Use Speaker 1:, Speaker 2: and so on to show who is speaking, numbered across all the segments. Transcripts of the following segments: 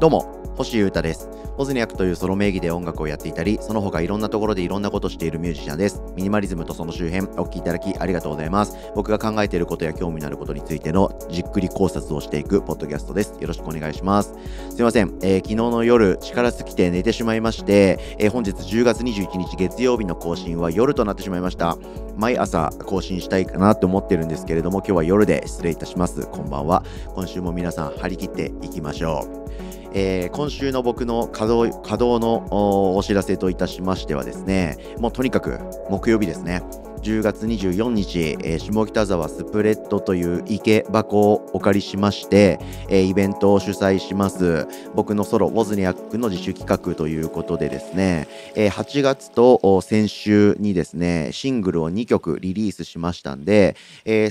Speaker 1: どうも星優太です。ボズニャクというソロ名義で音楽をやっていたり、その他いろんなところでいろんなことをしているミュージシャンです。ミニマリズムとその周辺、お聴きいただきありがとうございます。僕が考えていることや興味のあることについてのじっくり考察をしていくポッドキャストです。よろしくお願いします。すいません。えー、昨日の夜、力尽きて寝てしまいまして、えー、本日10月21日月曜日の更新は夜となってしまいました。毎朝更新したいかなと思ってるんですけれども、今日は夜で失礼いたします。こんばんは。今週も皆さん張り切っていきましょう。えー、今週の僕の稼働稼働のお知らせといたしましてはですね、もうとにかく木曜日ですね、10月24日、下北沢スプレッドという池箱をお借りしまして、イベントを主催します。僕のソロ、ウォズニアックの自主企画ということでですね、8月と先週にですね、シングルを2曲リリースしましたんで、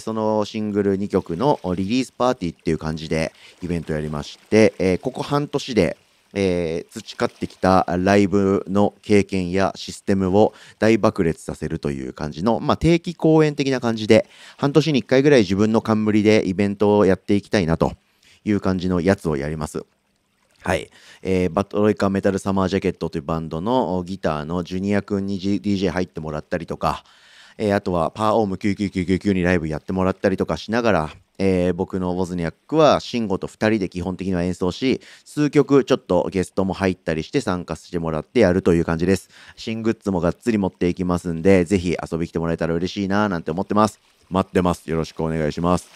Speaker 1: そのシングル2曲のリリースパーティーっていう感じでイベントやりまして、ここ半年でえー、培ってきたライブの経験やシステムを大爆裂させるという感じの、まあ、定期公演的な感じで、半年に1回ぐらい自分の冠でイベントをやっていきたいなという感じのやつをやります。はい、えー、バトロイカメタルサマージャケットというバンドのギターのジュニア君に、G、DJ 入ってもらったりとか、えー、あとはパーオーム9 9 9 9にライブやってもらったりとかしながら、えー、僕のボズニャックは、シンゴと2人で基本的には演奏し、数曲ちょっとゲストも入ったりして参加してもらってやるという感じです。新グッズもがっつり持っていきますんで、ぜひ遊びに来てもらえたら嬉しいなーなんて思ってます。待ってます。よろしくお願いします。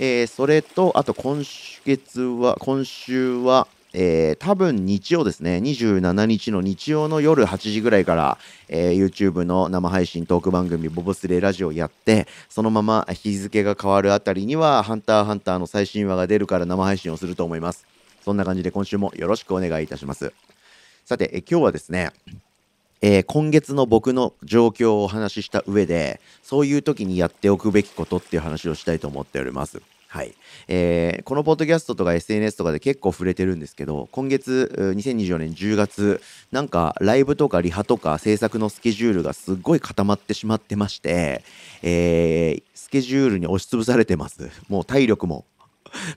Speaker 1: えー、それと、あと今月は、今週は、えー、多分日曜ですね、27日の日曜の夜8時ぐらいから、えー、YouTube の生配信トーク番組ボブスレーラジオやって、そのまま日付が変わるあたりには、ハンターハンターの最新話が出るから生配信をすると思います。そんな感じで今週もよろしくお願いいたします。さて、え今日はですね、えー、今月の僕の状況をお話しした上で、そういう時にやっておくべきことっていう話をしたいと思っております。はいえー、このポッドキャストとか SNS とかで結構触れてるんですけど今月2024年10月なんかライブとかリハとか制作のスケジュールがすっごい固まってしまってまして、えー、スケジュールに押しつぶされてますもう体力も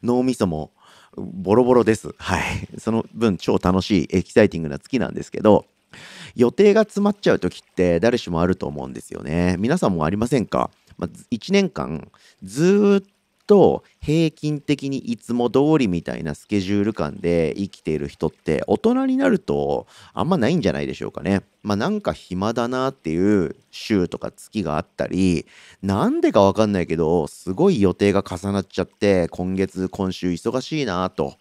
Speaker 1: 脳みそもボロボロですはいその分超楽しいエキサイティングな月なんですけど予定が詰まっちゃう時って誰しもあると思うんですよね皆さんもありませんか、まあ、1年間ずっとと平均的にいつも通りみたいなスケジュール感で生きている人って大人になるとあんまないんじゃないでしょうかね。まあなんか暇だなっていう週とか月があったりなんでかわかんないけどすごい予定が重なっちゃって今月今週忙しいなと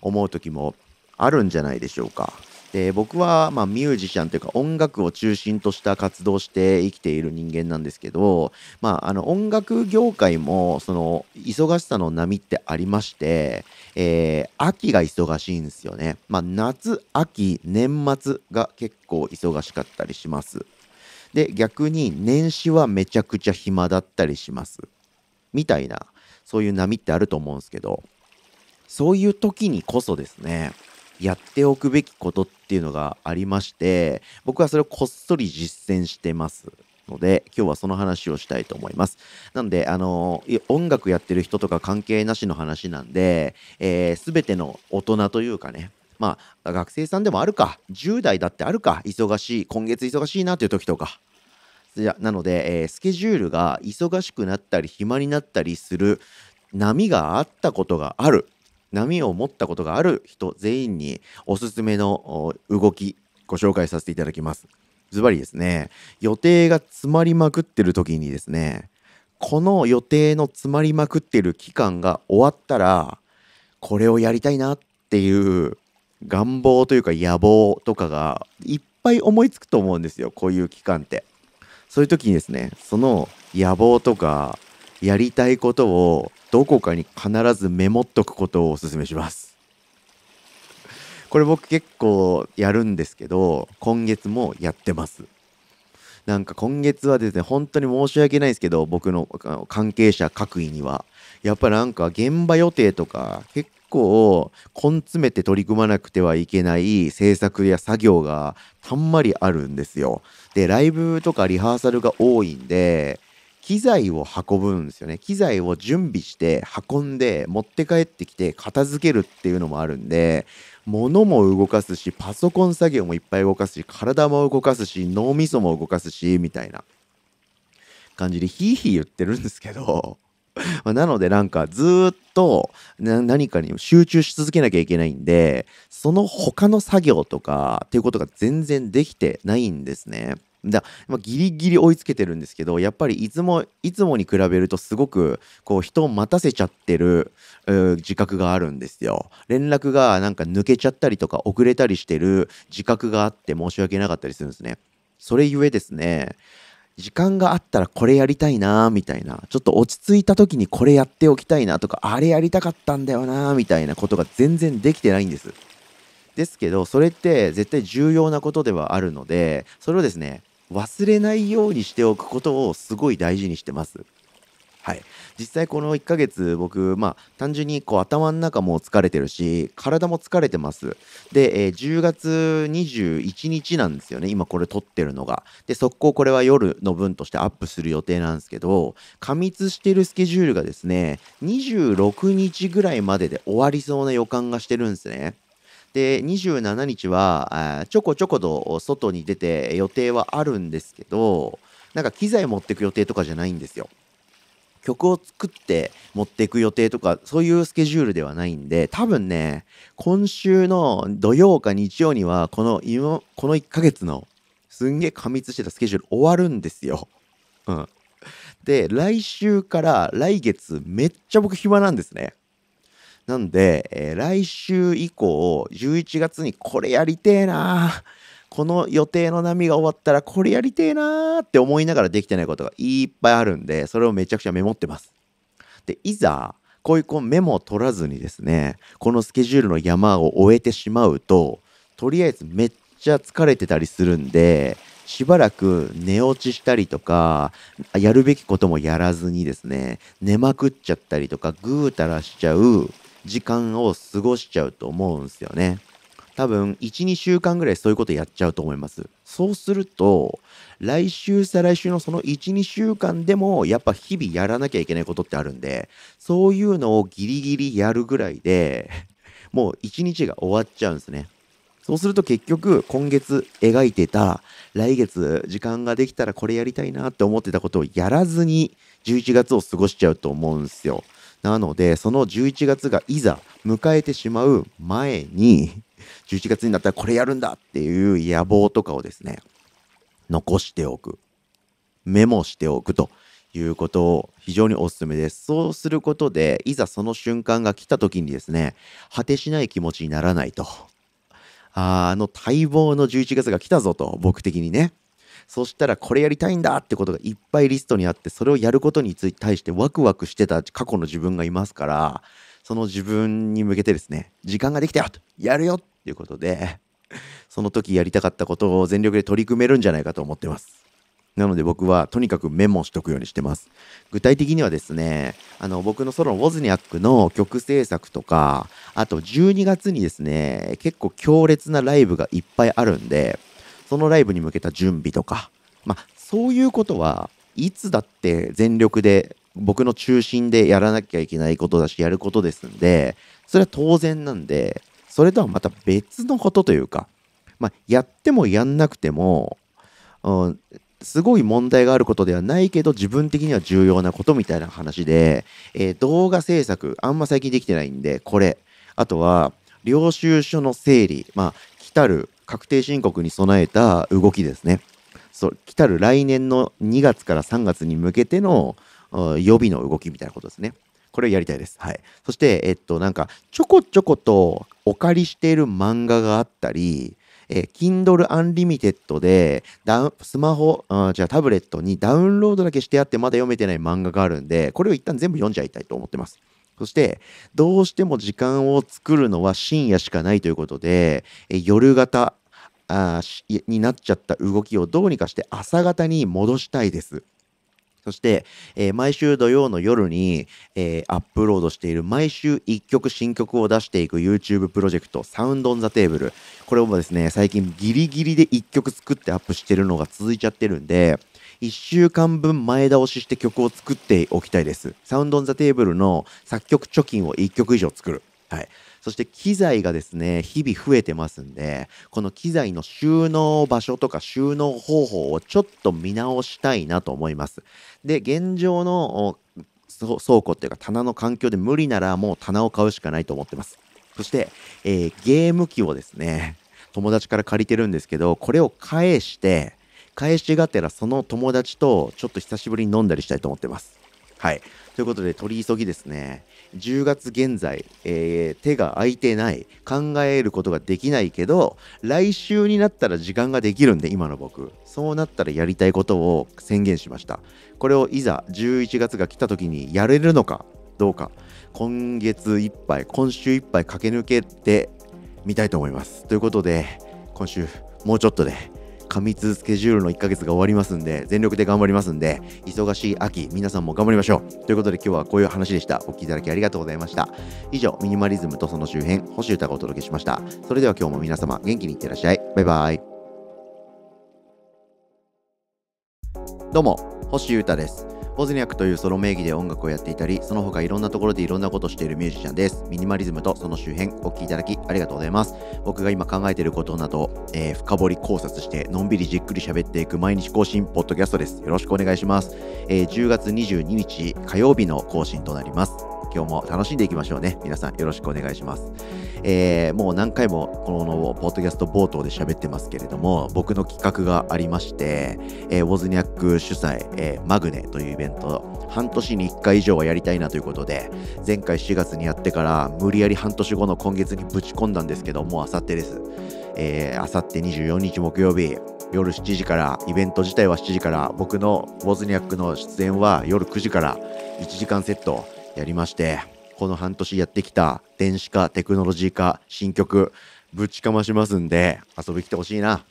Speaker 1: 思う時もあるんじゃないでしょうか。で僕はまあミュージシャンというか音楽を中心とした活動して生きている人間なんですけど、まあ、あの音楽業界もその忙しさの波ってありまして、えー、秋が忙しいんですよね、まあ、夏秋年末が結構忙しかったりしますで逆に年始はめちゃくちゃ暇だったりしますみたいなそういう波ってあると思うんですけどそういう時にこそですねやっておくべきことっていうのがありまして僕はそれをこっそり実践してますので今日はその話をしたいと思います。なのであの音楽やってる人とか関係なしの話なんで、えー、全ての大人というかねまあ学生さんでもあるか10代だってあるか忙しい今月忙しいなという時とかじゃなので、えー、スケジュールが忙しくなったり暇になったりする波があったことがある波を持ったことがある人全員におすすめの動きご紹介させていただきます。ズバリですね、予定が詰まりまくってる時にですね、この予定の詰まりまくってる期間が終わったら、これをやりたいなっていう願望というか野望とかがいっぱい思いつくと思うんですよ、こういう期間って。そういう時にですね、その野望とかやりたいことをどこかに必ずメモっとくことをお勧めします。これ僕結構やるんですけど、今月もやってます。なんか今月はですね、本当に申し訳ないですけど、僕の関係者各位には。やっぱなんか現場予定とか結構根詰めて取り組まなくてはいけない制作や作業がたんまりあるんですよ。で、ライブとかリハーサルが多いんで、機材を運ぶんですよね機材を準備して運んで持って帰ってきて片付けるっていうのもあるんで物も動かすしパソコン作業もいっぱい動かすし体も動かすし脳みそも動かすしみたいな感じでヒーヒー言ってるんですけど なのでなんかずっと何かに集中し続けなきゃいけないんでその他の作業とかっていうことが全然できてないんですね。だまあ、ギリギリ追いつけてるんですけどやっぱりいつもいつもに比べるとすごくこう人を待たせちゃってる自覚があるんですよ。連絡がなんか抜けちゃったりとか遅れたりしてる自覚があって申し訳なかったりするんですね。それゆえですね時間があったらこれやりたいなみたいなちょっと落ち着いた時にこれやっておきたいなとかあれやりたかったんだよなみたいなことが全然できてないんです。ですけどそれって絶対重要なことではあるのでそれをですね忘れないようにしておくことをすごい大事にしてます。はい、実際この1ヶ月僕、まあ、単純にこう頭の中も疲れてるし体も疲れてますで、えー、10月21日なんですよね今これ撮ってるのがで速攻これは夜の分としてアップする予定なんですけど過密してるスケジュールがですね26日ぐらいまでで終わりそうな予感がしてるんですねで、27日は、ちょこちょこと外に出て予定はあるんですけど、なんか機材持ってく予定とかじゃないんですよ。曲を作って持っていく予定とか、そういうスケジュールではないんで、多分ね、今週の土曜か日曜には、この今、この1ヶ月のすんげえ過密してたスケジュール終わるんですよ。うん。で、来週から来月めっちゃ僕暇なんですね。なんで、えー、来週以降、11月にこれやりてえなこの予定の波が終わったらこれやりてえなーって思いながらできてないことがいっぱいあるんで、それをめちゃくちゃメモってます。で、いざ、こういうこうメモを取らずにですね、このスケジュールの山を終えてしまうと、とりあえずめっちゃ疲れてたりするんで、しばらく寝落ちしたりとか、やるべきこともやらずにですね、寝まくっちゃったりとか、ぐうたらしちゃう時間を過ごしちゃうと思うんすよね。多分、1、2週間ぐらいそういうことやっちゃうと思います。そうすると、来週再来週のその1、2週間でも、やっぱ日々やらなきゃいけないことってあるんで、そういうのをギリギリやるぐらいで、もう1日が終わっちゃうんですね。そうすると結局、今月描いてた、来月時間ができたらこれやりたいなって思ってたことをやらずに、11月を過ごしちゃうと思うんですよ。なので、その11月がいざ迎えてしまう前に、11 月になったらこれやるんだっていう野望とかをですね、残しておく。メモしておくということを非常にお勧めです。そうすることで、いざその瞬間が来た時にですね、果てしない気持ちにならないと。ああの待望の11月が来たぞと、僕的にね。そしたらこれやりたいんだってことがいっぱいリストにあってそれをやることに対してワクワクしてた過去の自分がいますからその自分に向けてですね時間ができたよとやるよっていうことで その時やりたかったことを全力で取り組めるんじゃないかと思ってます。なので僕はとにかくメモしとくようにしてます。具体的にはですね、あの僕のソロのウォズニャックの曲制作とか、あと12月にですね、結構強烈なライブがいっぱいあるんで、そのライブに向けた準備とか、まあ、そういうことはいつだって全力で僕の中心でやらなきゃいけないことだしやることですんでそれは当然なんでそれとはまた別のことというか、まあ、やってもやんなくても、うん、すごい問題があることではないけど自分的には重要なことみたいな話で、えー、動画制作あんま最近できてないんでこれあとは領収書の整理まあ来たる確定申告に備えた動きですね。そ来たる来年の2月から3月に向けての予備の動きみたいなことですね。これをやりたいです。はい。そして、えっと、なんか、ちょこちょことお借りしている漫画があったり、え Kindle Unlimited でダウスマホ、あじゃあタブレットにダウンロードだけしてあってまだ読めてない漫画があるんで、これを一旦全部読んじゃいたいと思ってます。そして、どうしても時間を作るのは深夜しかないということで、え夜型あになっちゃった動きをどうにかして朝型に戻したいです。そして、えー、毎週土曜の夜に、えー、アップロードしている毎週一曲新曲を出していく YouTube プロジェクト、サウンドオンザテーブル。これもですね、最近ギリギリで一曲作ってアップしてるのが続いちゃってるんで、1週間分前倒しして曲を作っておきたいです。サウンドオンザテーブルの作曲貯金を1曲以上作る。はい。そして機材がですね、日々増えてますんで、この機材の収納場所とか収納方法をちょっと見直したいなと思います。で、現状の倉庫っていうか棚の環境で無理ならもう棚を買うしかないと思ってます。そして、えー、ゲーム機をですね、友達から借りてるんですけど、これを返して、返しがてらその友達とちょっと久しぶりに飲んだりしたいと思ってます。はい。ということで、取り急ぎですね。10月現在、えー、手が空いてない、考えることができないけど、来週になったら時間ができるんで、今の僕。そうなったらやりたいことを宣言しました。これをいざ11月が来た時にやれるのかどうか、今月いっぱい、今週いっぱい駆け抜けてみたいと思います。ということで、今週もうちょっとで過密スケジュールの1ヶ月が終わりますんで、全力で頑張りますんで、忙しい秋、皆さんも頑張りましょう。ということで今日はこういう話でした。お聴きいただきありがとうございました。以上、ミニマリズムとその周辺、星歌がお届けしました。それでは今日も皆様、元気にいってらっしゃい。バイバイ。どうも、星歌です。ポズニャックというソロ名義で音楽をやっていたり、その他いろんなところでいろんなことをしているミュージシャンです。ミニマリズムとその周辺、お聴きいただきありがとうございます。僕が今考えていることなど、えー、深掘り考察して、のんびりじっくり喋っていく毎日更新ポッドキャストです。よろしくお願いします。えー、10月22日火曜日の更新となります。今日も楽しんでいきましょうね。皆さんよろしくお願いします。えー、もう何回もこのポッドキャスト冒頭で喋ってますけれども、僕の企画がありまして、えー、ウォズニャック主催、えー、マグネというイベント、半年に1回以上はやりたいなということで、前回4月にやってから無理やり半年後の今月にぶち込んだんですけど、もうあさってです。えー、あさって24日木曜日、夜7時から、イベント自体は7時から、僕のウォズニャックの出演は夜9時から1時間セット、やりまして、この半年やってきた電子化、テクノロジー化、新曲、ぶちかましますんで、遊び来てほしいな。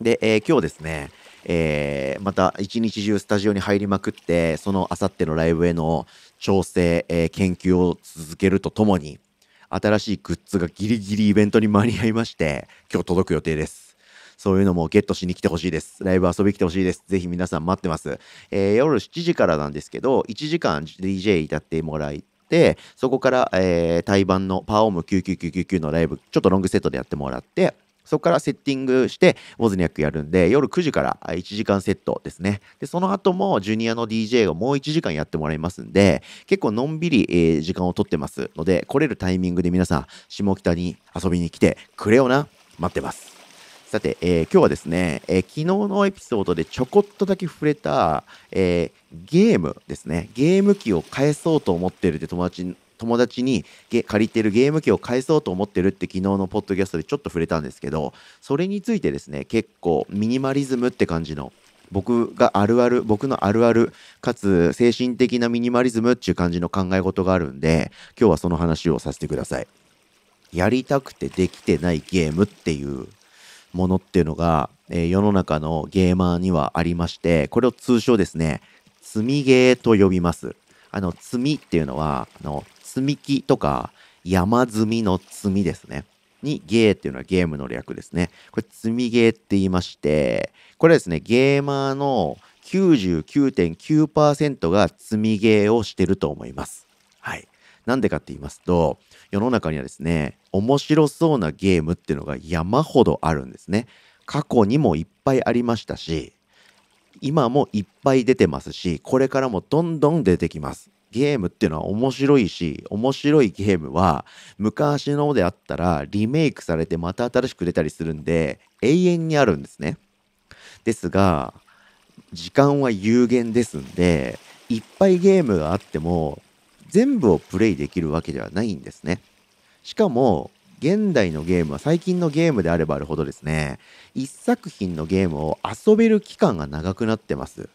Speaker 1: で、えー、今日ですね、えー、また一日中スタジオに入りまくって、そのあさってのライブへの調整、えー、研究を続けるとともに、新しいグッズがギリギリイベントに間に合いまして、今日届く予定です。そういうのもゲットしに来てほしいです。ライブ遊び来てほしいです。ぜひ皆さん待ってます。えー、夜7時からなんですけど、1時間 DJ 至ってもらいて、そこから、えー、対バンのパーオーム99999のライブ、ちょっとロングセットでやってもらって、そこからセッティングして、ウォズニャックやるんで、夜9時から1時間セットですね。で、その後も、ジュニアの DJ をもう1時間やってもらいますんで、結構のんびり、えー、時間をとってますので、来れるタイミングで皆さん、下北に遊びに来てくれよな、待ってます。さて、えー、今日はですね、えー、昨日のエピソードでちょこっとだけ触れた、えー、ゲームですね。ゲーム機を返そうと思ってるって友達友達に借りてるゲーム機を返そうと思ってるって昨日のポッドキャストでちょっと触れたんですけど、それについてですね、結構ミニマリズムって感じの僕があるある、僕のあるある、かつ精神的なミニマリズムっていう感じの考え事があるんで、今日はその話をさせてください。やりたくてできてないゲームっていうものっていうのが、えー、世の中のゲーマーにはありまして、これを通称ですね、積みゲーと呼びます。あの、積みっていうのは、あの、積み木とか山積みの積みですね。にゲーっていうのはゲームの略ですね。これ積みゲーって言いまして、これですね、ゲーマーの99.9%が積みゲーをしてると思います。はい。なんでかって言いますと、世の中にはですね、面白そうなゲームっていうのが山ほどあるんですね。過去にもいっぱいありましたし、今もいっぱい出てますし、これからもどんどん出てきます。ゲームっていうのは面白いし、面白いゲームは昔のであったらリメイクされてまた新しく出たりするんで、永遠にあるんですね。ですが、時間は有限ですんで、いっぱいゲームがあっても全部をプレイできるわけではないんですね。しかも、現代のゲームは最近のゲームであればあるほどですね、一作品のゲームを遊べる期間が長くなってます。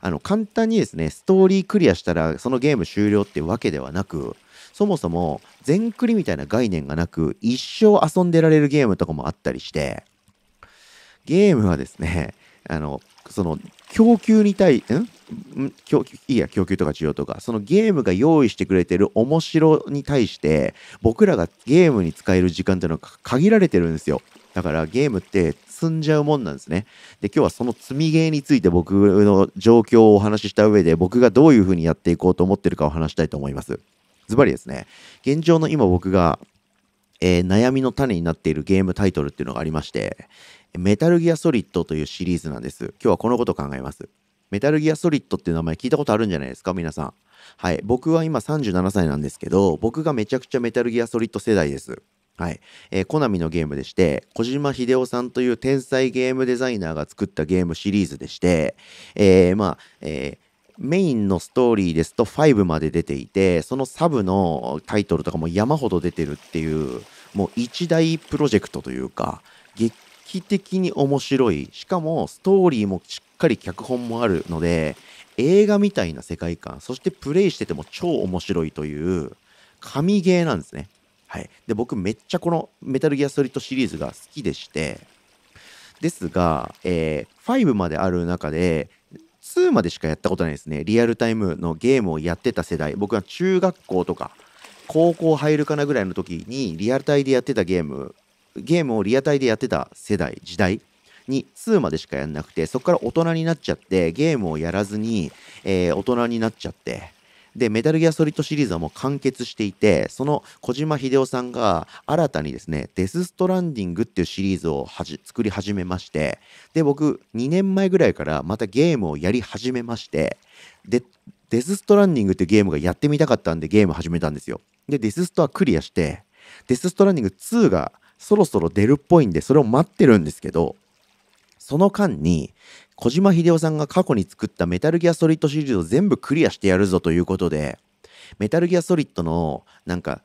Speaker 1: あの、簡単にですね、ストーリークリアしたらそのゲーム終了ってわけではなく、そもそも全クリみたいな概念がなく、一生遊んでられるゲームとかもあったりして、ゲームはですね、あの、その、供給に対、ん供給、いや、供給とか需要とか、そのゲームが用意してくれてる面白に対して、僕らがゲームに使える時間っていうのは限られてるんですよ。だからゲームって積んじゃうもんなんですね。で、今日はその積みゲーについて僕の状況をお話しした上で、僕がどういうふうにやっていこうと思ってるかを話したいと思います。ズバリですね、現状の今僕が、えー、悩みの種になっているゲームタイトルっていうのがありまして、メタルギアソリッドというシリーズなんです。今日はこのことを考えます。メタルギアソリッドっていう名前聞いたことあるんじゃないですか皆さん。はい。僕は今37歳なんですけど、僕がめちゃくちゃメタルギアソリッド世代です。はい。えー、コナミのゲームでして、小島秀夫さんという天才ゲームデザイナーが作ったゲームシリーズでして、えー、まあ、えー、メインのストーリーですと5まで出ていて、そのサブのタイトルとかも山ほど出てるっていう、もう一大プロジェクトというか、劇的に面白い。しかもストーリーもしっかり脚本もあるので、映画みたいな世界観、そしてプレイしてても超面白いという、神ゲーなんですね。はい。で、僕めっちゃこのメタルギアストリートシリーズが好きでして、ですが、えー、5まである中で、2までしかやったことないですね。リアルタイムのゲームをやってた世代。僕は中学校とか、高校入るかなぐらいの時にリアルタイでやってたゲーム、ゲームをリアタイでやってた世代、時代に2までしかやんなくて、そこから大人になっちゃって、ゲームをやらずに、えー、大人になっちゃって、で、メタルギアソリッドシリーズはもう完結していて、その小島秀夫さんが新たにですね、デス・ストランディングっていうシリーズをはじ作り始めまして、で、僕、2年前ぐらいからまたゲームをやり始めまして、で、デス・ストランディングっていうゲームがやってみたかったんでゲーム始めたんですよ。で、デスストはクリアして、デス・ストランディング2がそろそろ出るっぽいんで、それを待ってるんですけど、その間に、小島秀夫さんが過去に作ったメタルギアソリッドシリーズを全部クリアしてやるぞということで、メタルギアソリッドの、なんか、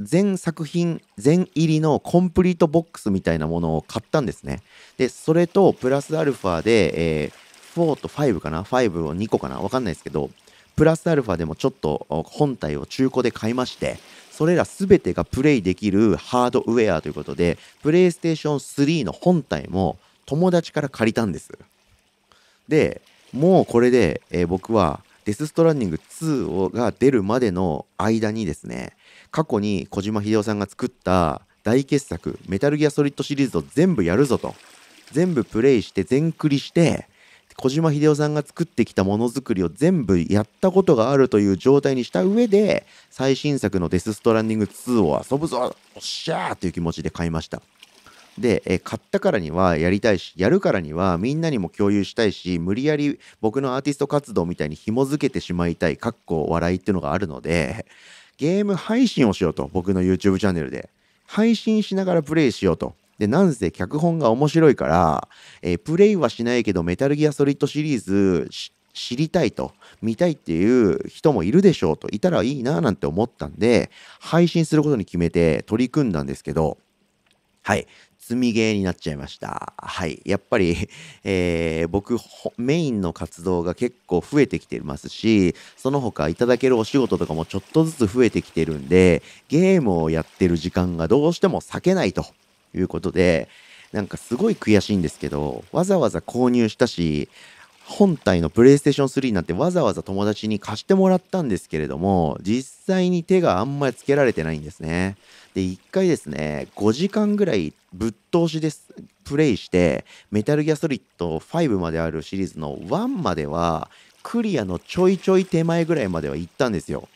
Speaker 1: 全作品、全入りのコンプリートボックスみたいなものを買ったんですね。で、それと、プラスアルファで、えー、4と5かな ?5 を2個かなわかんないですけど、プラスアルファでもちょっと本体を中古で買いまして、それら全てがプレイできるハードウェアということで、プレイステーション3の本体も、友達から借りたんです。で、もうこれで、えー、僕はデス・ストランディング2をが出るまでの間にですね、過去に小島秀夫さんが作った大傑作、メタルギアソリッドシリーズを全部やるぞと。全部プレイして、全クリして、小島秀夫さんが作ってきたものづくりを全部やったことがあるという状態にした上で、最新作のデス・ストランディング2を遊ぶぞおっしゃーという気持ちで買いました。で、え買ったからにはやりたいし、やるからにはみんなにも共有したいし、無理やり僕のアーティスト活動みたいに紐づけてしまいたい、かっこ笑いっていうのがあるので、ゲーム配信をしようと、僕の YouTube チャンネルで。配信しながらプレイしようと。で、なんせ脚本が面白いから、えー、プレイはしないけど、メタルギアソリッドシリーズ知りたいと、見たいっていう人もいるでしょうと、いたらいいななんて思ったんで、配信することに決めて取り組んだんですけど、はい。積みゲーになっちゃいました。はい。やっぱり、えー、僕、メインの活動が結構増えてきてますし、その他いただけるお仕事とかもちょっとずつ増えてきてるんで、ゲームをやってる時間がどうしても避けないということで、なんかすごい悔しいんですけど、わざわざ購入したし、本体のプレイステーション3なんてわざわざ友達に貸してもらったんですけれども、実際に手があんまりつけられてないんですね。で一回ですね5時間ぐらいぶっ通しですプレイしてメタルギアソリッド5まであるシリーズの1まではクリアのちょいちょい手前ぐらいまでは行ったんですよ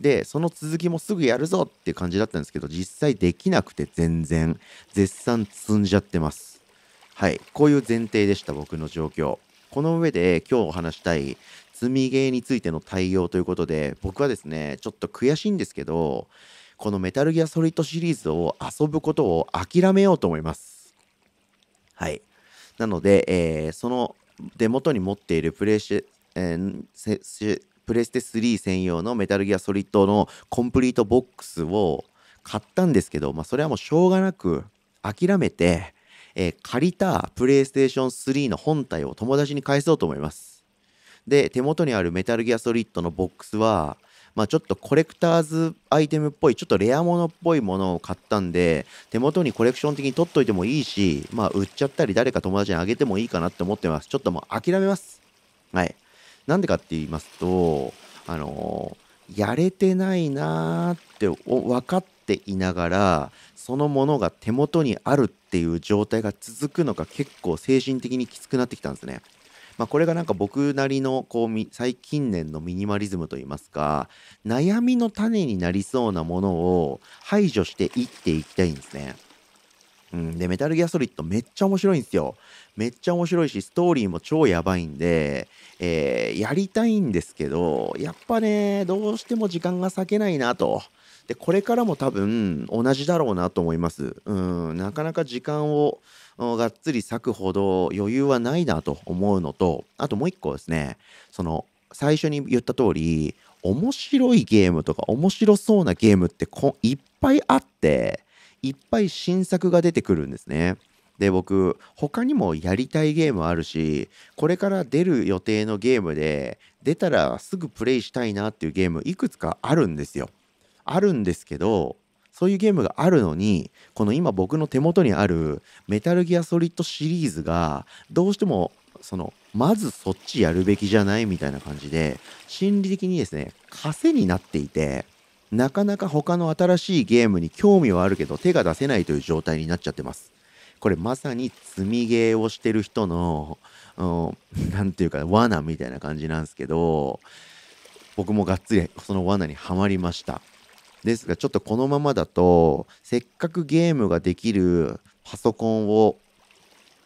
Speaker 1: でその続きもすぐやるぞって感じだったんですけど実際できなくて全然絶賛積んじゃってますはいこういう前提でした僕の状況この上で今日お話したい積みゲーについての対応ということで僕はですねちょっと悔しいんですけどこのメタルギアソリッドシリーズを遊ぶことを諦めようと思います。はい。なので、えー、その手元に持っているプレイシ、えー、プレステ3専用のメタルギアソリッドのコンプリートボックスを買ったんですけど、まあ、それはもうしょうがなく諦めて、えー、借りたプレイステーション3の本体を友達に返そうと思います。で、手元にあるメタルギアソリッドのボックスは、まあ、ちょっとコレクターズアイテムっぽい、ちょっとレアものっぽいものを買ったんで、手元にコレクション的に取っといてもいいし、まあ、売っちゃったり誰か友達にあげてもいいかなって思ってます。ちょっともう諦めます。はい。なんでかって言いますと、あのー、やれてないなーって分かっていながら、そのものが手元にあるっていう状態が続くのが結構精神的にきつくなってきたんですね。まあ、これがなんか僕なりのこう最近年のミニマリズムといいますか悩みの種になりそうなものを排除していっていきたいんですね。うん、でメタルギアソリッドめっちゃ面白いんですよ。めっちゃ面白いしストーリーも超やばいんで、えー、やりたいんですけどやっぱねどうしても時間が割けないなと。でこれからも多分同じだろうなと思います。うんなかなか時間をがっつり咲くほど余裕はないなと思うのと、あともう一個ですね、その、最初に言った通り、面白いゲームとか面白そうなゲームってこいっぱいあって、いっぱい新作が出てくるんですね。で僕他にもやりたいゲームあるしこれから出る予定のゲームで出たらすぐプレイしたいなっていうゲームいくつかあるんですよ。あるんですけどそういうゲームがあるのに、この今僕の手元にあるメタルギアソリッドシリーズが、どうしても、その、まずそっちやるべきじゃないみたいな感じで、心理的にですね、枷になっていて、なかなか他の新しいゲームに興味はあるけど手が出せないという状態になっちゃってます。これまさに積みゲーをしてる人の、何て言うか罠みたいな感じなんですけど、僕もがっつりその罠にはまりました。ですがちょっとこのままだとせっかくゲームができるパソコンを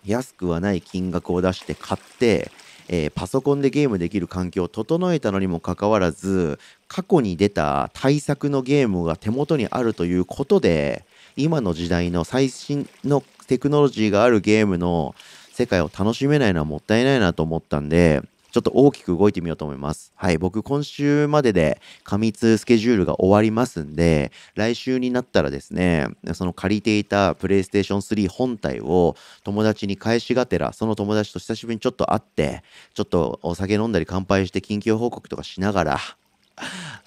Speaker 1: 安くはない金額を出して買って、えー、パソコンでゲームできる環境を整えたのにもかかわらず過去に出た対策のゲームが手元にあるということで今の時代の最新のテクノロジーがあるゲームの世界を楽しめないのはもったいないなと思ったんでちょっと大きく動いてみようと思います。はい、僕今週までで過密スケジュールが終わりますんで、来週になったらですね、その借りていた PlayStation 3本体を友達に返しがてら、その友達と久しぶりにちょっと会って、ちょっとお酒飲んだり乾杯して緊急報告とかしながら、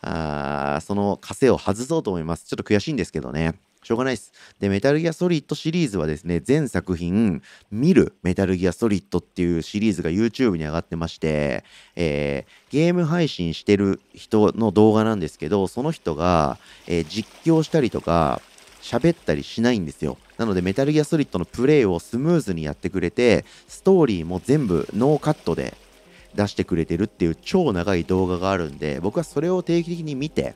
Speaker 1: あその枷を外そうと思います。ちょっと悔しいんですけどね。しょうがないです。で、メタルギアソリッドシリーズはですね、全作品、見るメタルギアソリッドっていうシリーズが YouTube に上がってまして、えー、ゲーム配信してる人の動画なんですけど、その人が、えー、実況したりとか、喋ったりしないんですよ。なので、メタルギアソリッドのプレイをスムーズにやってくれて、ストーリーも全部ノーカットで出してくれてるっていう超長い動画があるんで、僕はそれを定期的に見て、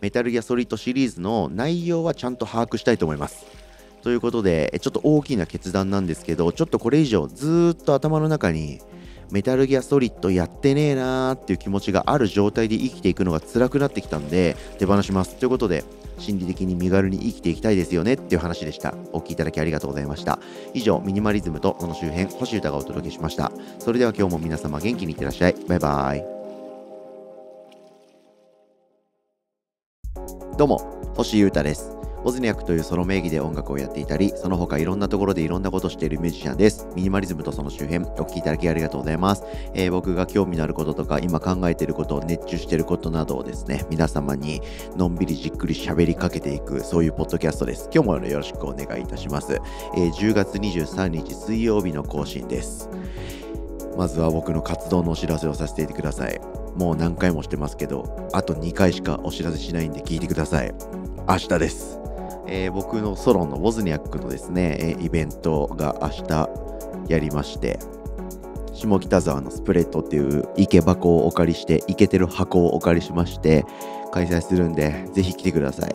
Speaker 1: メタルギアソリッドシリーズの内容はちゃんと把握したいと思います。ということで、ちょっと大きな決断なんですけど、ちょっとこれ以上ずっと頭の中にメタルギアソリッドやってねえなーっていう気持ちがある状態で生きていくのが辛くなってきたんで、手放します。ということで、心理的に身軽に生きていきたいですよねっていう話でした。お聴きいただきありがとうございました。以上、ミニマリズムとその周辺、星歌がお届けしました。それでは今日も皆様元気にいってらっしゃい。バイバーイ。どうも、星優太です。ボズニャクというソロ名義で音楽をやっていたり、その他いろんなところでいろんなことをしているミュージシャンです。ミニマリズムとその周辺、お聴きいただきありがとうございます。えー、僕が興味のあることとか、今考えていること、熱中していることなどをですね、皆様にのんびりじっくり喋りかけていく、そういうポッドキャストです。今日もよろしくお願いいたします。えー、10月23日水曜日の更新です。まずは僕の活動のお知らせをさせてください。もう何回もしてますけど、あと2回しかお知らせしないんで聞いてください。明日です。えー、僕のソロのウォズニャックのですね、えイベントが明日やりまして、下北沢のスプレッドっていう池箱をお借りして、イケてる箱をお借りしまして、開催するんで、ぜひ来てください。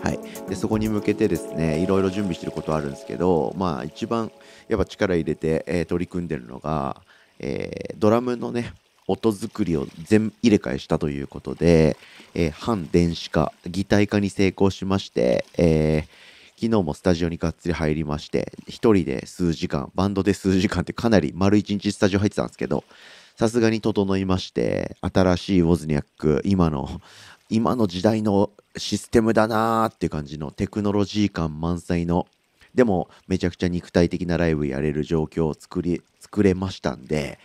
Speaker 1: はい。で、そこに向けてですね、いろいろ準備してることあるんですけど、まあ一番やっぱ力入れて、えー、取り組んでるのが、えー、ドラムのね、音作りを全入れ替えしたということで、えー、反電子化、擬態化に成功しまして、えー、昨日もスタジオにがっつり入りまして、1人で数時間、バンドで数時間ってかなり丸1日スタジオ入ってたんですけど、さすがに整いまして、新しいウォズニャック、今の、今の時代のシステムだなーっていう感じのテクノロジー感満載のでもめちゃくちゃ肉体的なライブやれる状況を作り作れましたんで、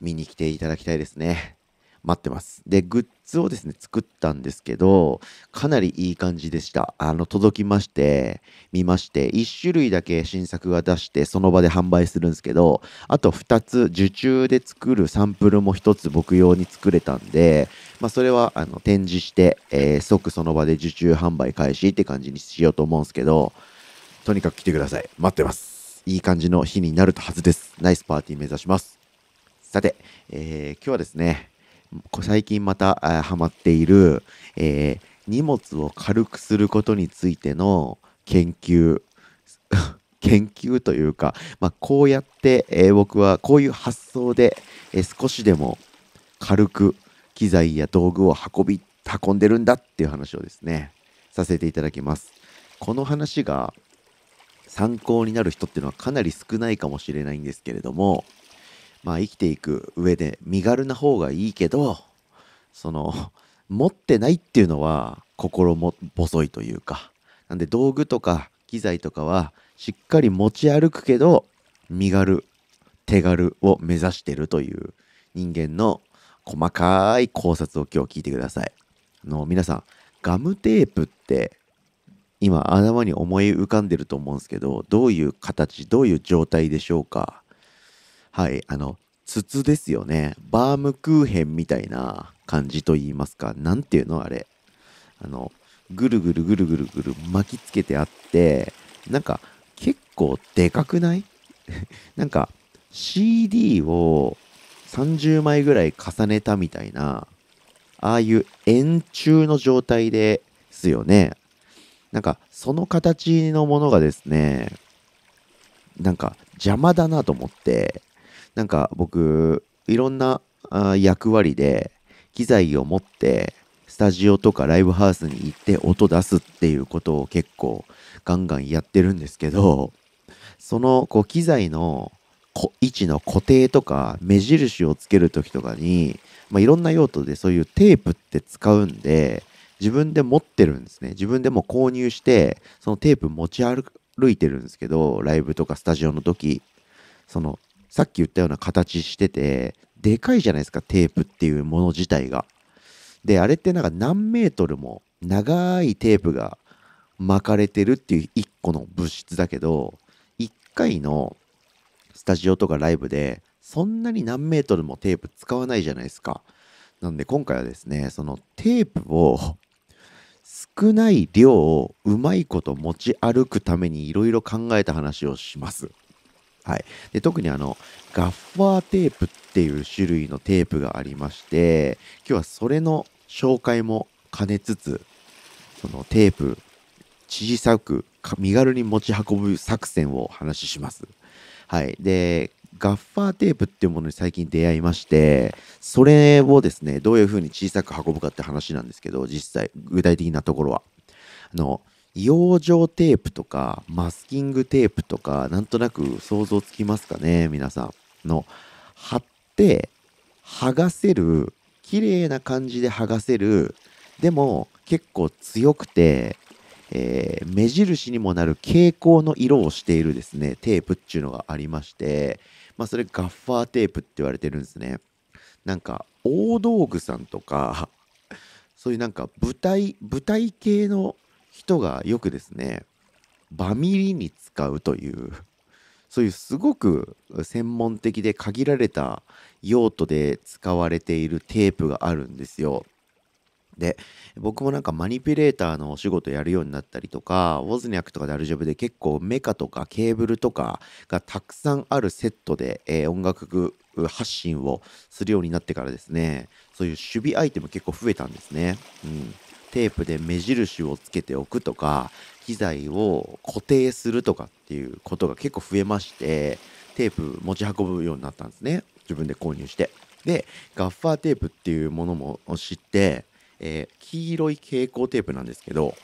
Speaker 1: 見に来ていただきたいですね。待ってます。で、グッズをですね、作ったんですけど、かなりいい感じでした。あの、届きまして、見まして、1種類だけ新作が出して、その場で販売するんですけど、あと2つ、受注で作るサンプルも1つ僕用に作れたんで、まあ、それは、あの、展示して、えー、即その場で受注販売開始って感じにしようと思うんですけど、とにかく来てください。待ってます。いい感じの日になるはずです。ナイスパーティー目指します。さて、えー、今日はですね、最近またハマっている、えー、荷物を軽くすることについての研究 研究というか、まあ、こうやって、えー、僕はこういう発想で、えー、少しでも軽く機材や道具を運び運んでるんだっていう話をですねさせていただきますこの話が参考になる人っていうのはかなり少ないかもしれないんですけれどもまあ生きていく上で身軽な方がいいけど、その、持ってないっていうのは心も細いというか。なんで道具とか機材とかはしっかり持ち歩くけど、身軽、手軽を目指してるという人間の細かい考察を今日聞いてください。あの、皆さん、ガムテープって今頭に思い浮かんでると思うんですけどどういう形どういう状態でしょうかはい、あの、筒ですよね。バームクーヘンみたいな感じと言いますか。なんていうのあれ。あの、ぐるぐるぐるぐるぐる巻きつけてあって、なんか結構でかくない なんか CD を30枚ぐらい重ねたみたいな、ああいう円柱の状態ですよね。なんかその形のものがですね、なんか邪魔だなと思って、なんか僕、いろんな役割で機材を持って、スタジオとかライブハウスに行って音出すっていうことを結構ガンガンやってるんですけど、そのこう機材の位置の固定とか目印をつけるときとかに、まあ、いろんな用途でそういうテープって使うんで、自分で持ってるんですね。自分でも購入して、そのテープ持ち歩いてるんですけど、ライブとかスタジオの時、そのさっき言ったような形してて、でかいじゃないですか、テープっていうもの自体が。で、あれってなんか何メートルも長いテープが巻かれてるっていう一個の物質だけど、一回のスタジオとかライブで、そんなに何メートルもテープ使わないじゃないですか。なんで今回はですね、そのテープを少ない量をうまいこと持ち歩くためにいろいろ考えた話をします。はい。で、特にあの、ガッファーテープっていう種類のテープがありまして、今日はそれの紹介も兼ねつつ、そのテープ、小さく身軽に持ち運ぶ作戦をお話しします。はい。で、ガッファーテープっていうものに最近出会いまして、それをですね、どういう風に小さく運ぶかって話なんですけど、実際、具体的なところは。あの、養生テープとかマスキングテープとかなんとなく想像つきますかね皆さんの貼って剥がせる綺麗な感じで剥がせるでも結構強くて、えー、目印にもなる蛍光の色をしているですねテープっていうのがありまして、まあ、それガッファーテープって言われてるんですねなんか大道具さんとかそういうなんか舞台舞台系の人がよくですねバミリに使うというそういうすごく専門的で限られた用途で使われているテープがあるんですよ。で僕もなんかマニピュレーターのお仕事やるようになったりとかウォズニャックとかダルジョブで結構メカとかケーブルとかがたくさんあるセットで、えー、音楽発信をするようになってからですねそういう守備アイテム結構増えたんですね。うんテープで目印をつけておくとか機材を固定するとかっていうことが結構増えましてテープ持ち運ぶようになったんですね自分で購入してでガッファーテープっていうものも知って、えー、黄色い蛍光テープなんですけど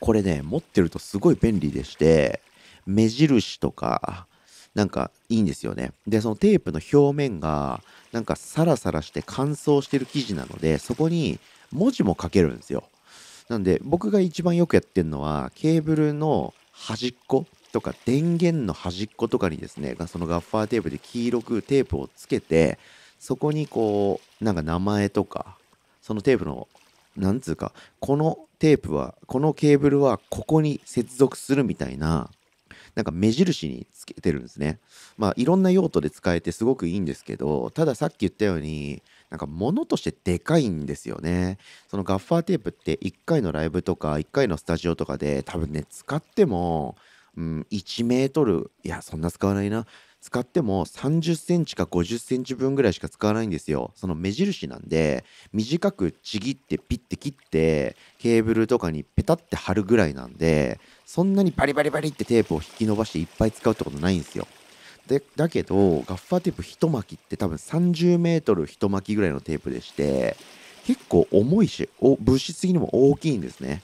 Speaker 1: これね持ってるとすごい便利でして目印とかなんかいいんですよね。で、そのテープの表面がなんかサラサラして乾燥してる生地なので、そこに文字も書けるんですよ。なんで僕が一番よくやってるのはケーブルの端っことか電源の端っことかにですねそのガッファーテープで黄色くテープをつけてそこにこうなんか名前とかそのテープのなんつうかこのテープはこのケーブルはここに接続するみたいななんか目印につけてるんですね。まあいろんな用途で使えてすごくいいんですけどたださっき言ったようになんか物としてでかいんですよね。そのガッファーテープって1回のライブとか1回のスタジオとかで多分ね、使っても、うん、1メートル、いや、そんな使わないな。使っても30センチか50センチ分ぐらいしか使わないんですよ。その目印なんで、短くちぎってピッて切って、ケーブルとかにペタって貼るぐらいなんで、そんなにバリバリバリってテープを引き伸ばしていっぱい使うってことないんですよ。でだけどガッファーテープ一巻きって多分3 0ル一巻きぐらいのテープでして結構重いしお物質的にも大きいんですね、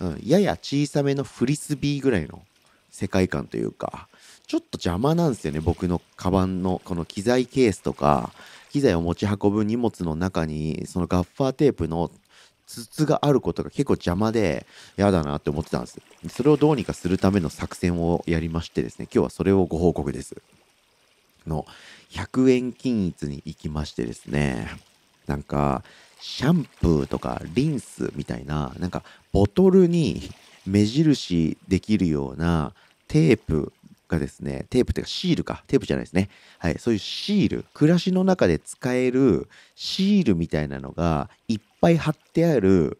Speaker 1: うん、やや小さめのフリスビーぐらいの世界観というかちょっと邪魔なんですよね僕のカバンのこの機材ケースとか機材を持ち運ぶ荷物の中にそのガッファーテープの筒があることが結構邪魔で嫌だなって思ってたんですそれをどうにかするための作戦をやりましてですね今日はそれをご報告ですの100円均一に行きましてですね、なんか、シャンプーとかリンスみたいな、なんかボトルに目印できるようなテープがですね、テープっていうかシールか、テープじゃないですね。はい、そういうシール、暮らしの中で使えるシールみたいなのがいっぱい貼ってある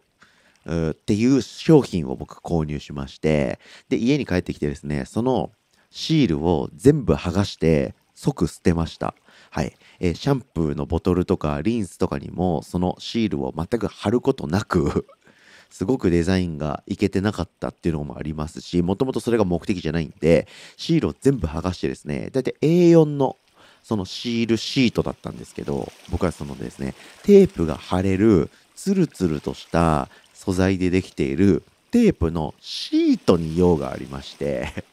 Speaker 1: っていう商品を僕購入しまして、で、家に帰ってきてですね、そのシールを全部剥がして即捨てました。はい。えー、シャンプーのボトルとかリンスとかにもそのシールを全く貼ることなく すごくデザインがいけてなかったっていうのもありますし、もともとそれが目的じゃないんで、シールを全部剥がしてですね、だいたい A4 のそのシールシートだったんですけど、僕はそのですね、テープが貼れる、ツルツルとした素材でできているテープのシートに用がありまして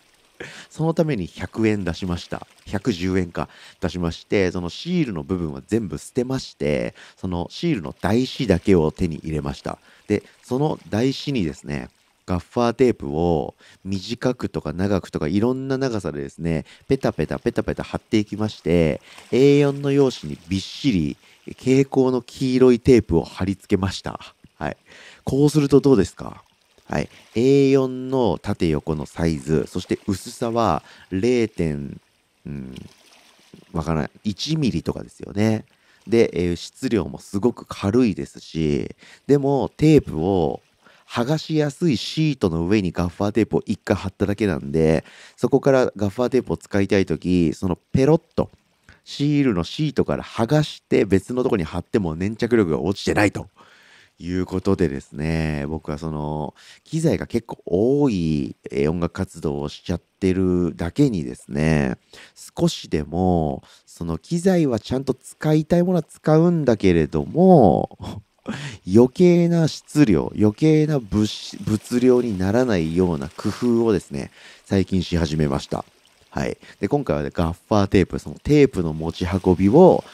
Speaker 1: そのために100円出しました。110円か出しまして、そのシールの部分は全部捨てまして、そのシールの台紙だけを手に入れました。で、その台紙にですね、ガッファーテープを短くとか長くとかいろんな長さでですね、ペタペタペタペタ貼っていきまして、A4 の用紙にびっしり蛍光の黄色いテープを貼り付けました。はい。こうするとどうですかはい、A4 の縦横のサイズ、そして薄さは0点、うん、わからない、1ミリとかですよね。で、えー、質量もすごく軽いですし、でもテープを剥がしやすいシートの上にガッファーテープを1回貼っただけなんで、そこからガッファーテープを使いたいとき、そのペロッとシールのシートから剥がして別のとこに貼っても粘着力が落ちてないと。いうことでですね、僕はその、機材が結構多い音楽活動をしちゃってるだけにですね、少しでも、その機材はちゃんと使いたいものは使うんだけれども、余計な質量、余計な物量にならないような工夫をですね、最近し始めました。はい。で、今回は、ね、ガッファーテープ、そのテープの持ち運びを、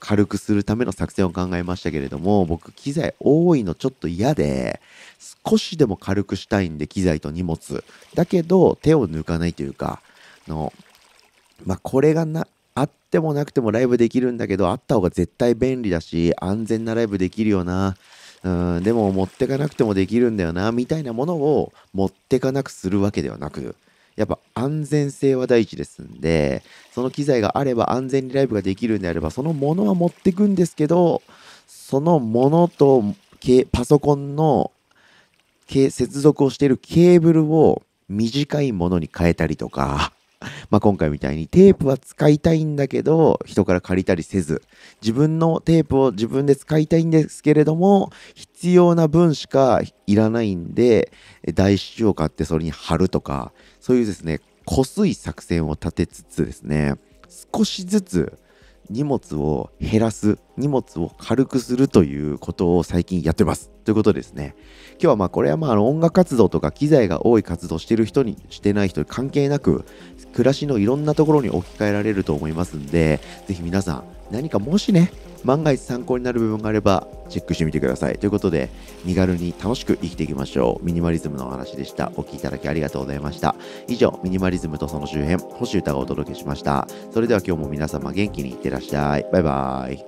Speaker 1: 軽くするための作戦を考えましたけれども、僕、機材多いのちょっと嫌で、少しでも軽くしたいんで、機材と荷物。だけど、手を抜かないというか、の、まあ、これがな、あってもなくてもライブできるんだけど、あった方が絶対便利だし、安全なライブできるよな。うん、でも持ってかなくてもできるんだよな、みたいなものを持ってかなくするわけではなく、やっぱ安全性は第一ですんで、その機材があれば安全にライブができるんであれば、そのものは持ってくんですけど、そのものとパソコンの接続をしているケーブルを短いものに変えたりとか、まあ、今回みたいにテープは使いたいんだけど、人から借りたりせず、自分のテープを自分で使いたいんですけれども、必要な分しかいらないんで、台紙を買ってそれに貼るとか、そういうですね、こすい作戦を立てつつですね、少しずつ荷物を減らす、荷物を軽くするということを最近やってます。ということですね。今日はまあこれはまあ音楽活動とか機材が多い活動してる人にしてない人に関係なく暮らしのいろんなところに置き換えられると思いますんで、ぜひ皆さん、何かもしね、万が一参考になる部分があれば、チェックしてみてください。ということで、身軽に楽しく生きていきましょう。ミニマリズムの話でした。お聴きいただきありがとうございました。以上、ミニマリズムとその周辺、星歌がお届けしました。それでは今日も皆様元気にいってらっしゃい。バイバーイ。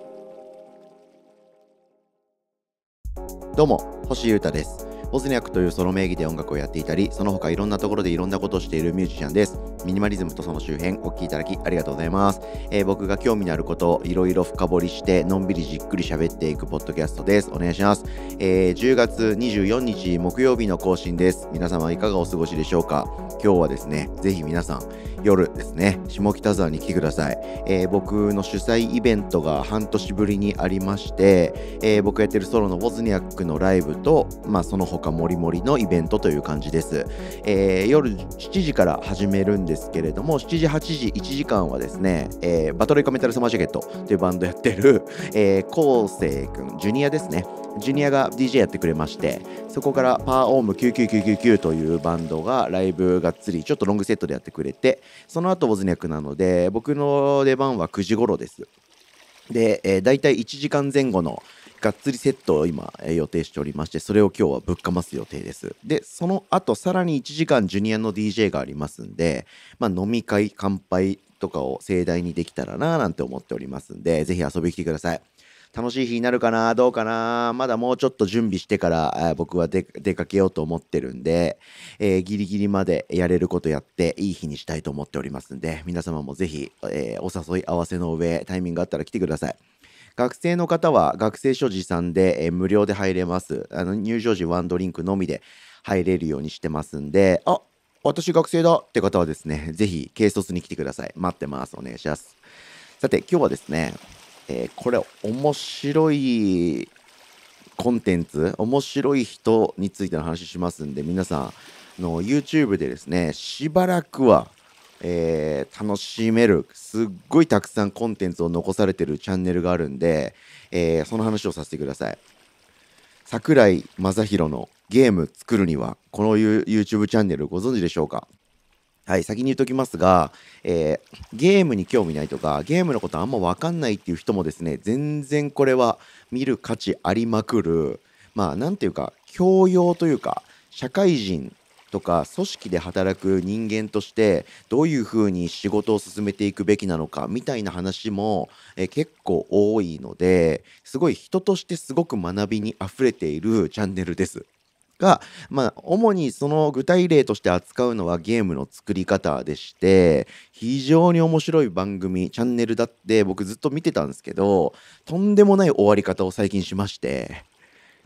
Speaker 1: どうも、星優太です。ボズニャクというソロ名義で音楽をやっていたり、その他いろんなところでいろんなことをしているミュージシャンです。ミニマリズムとその周辺、お聴きいただきありがとうございます。えー、僕が興味のあることをいろいろ深掘りして、のんびりじっくり喋っていくポッドキャストです。お願いします。えー、10月24日木曜日の更新です。皆様いかがお過ごしでしょうか今日はですね、ぜひ皆さん、夜ですね、下北沢に来てください。えー、僕の主催イベントが半年ぶりにありまして、え僕やってるソロのボズニャックのライブと、まあ、その他かもりもりのイベントという感じです、えー、夜7時から始めるんですけれども7時8時1時間はですね、えー、バトルイカメタルソマージャケットというバンドやってる、えー、昴生く君ジュニアですねジュニアが DJ やってくれましてそこからパーオーム99999というバンドがライブがっつりちょっとロングセットでやってくれてその後ボズニャクなので僕の出番は9時頃ですで、えー、大体1時間前後のがっつりセットを今、え予定しておりまして、それを今日はぶっかます予定です。で、その後、さらに1時間ジュニアの DJ がありますんで、まあ、飲み会、乾杯とかを盛大にできたらなぁなんて思っておりますんで、ぜひ遊びに来てください。楽しい日になるかなどうかなまだもうちょっと準備してから、僕は出かけようと思ってるんで、えー、ギリギリまでやれることやっていい日にしたいと思っておりますんで、皆様もぜひ、えー、お誘い合わせの上、タイミングがあったら来てください。学生の方は学生所持さんで、えー、無料で入れます。あの入場時ワンドリンクのみで入れるようにしてますんで、あ私学生だって方はですね、ぜひ軽率に来てください。待ってます。お願いします。さて、今日はですね、えー、これ面白いコンテンツ、面白い人についての話しますんで、皆さん、の YouTube でですね、しばらくはえー、楽しめるすっごいたくさんコンテンツを残されてるチャンネルがあるんで、えー、その話をさせてください桜井正宏のゲーム作るにはこの YouTube チャンネルご存知でしょうかはい、先に言っときますが、えー、ゲームに興味ないとか、ゲームのことあんま分かんないっていう人もですね、全然これは見る価値ありまくる、まあ、なんていうか、教養というか、社会人とか組織で働く人間としてどういうふうに仕事を進めていくべきなのかみたいな話も、え結構多いのですごい人としてすごく学びにあふれているチャンネルです。が、まあ、主にその具体例として扱うのはゲームの作り方でして非常に面白い番組チャンネルだって僕ずっと見てたんですけどとんでもない終わり方を最近しまして。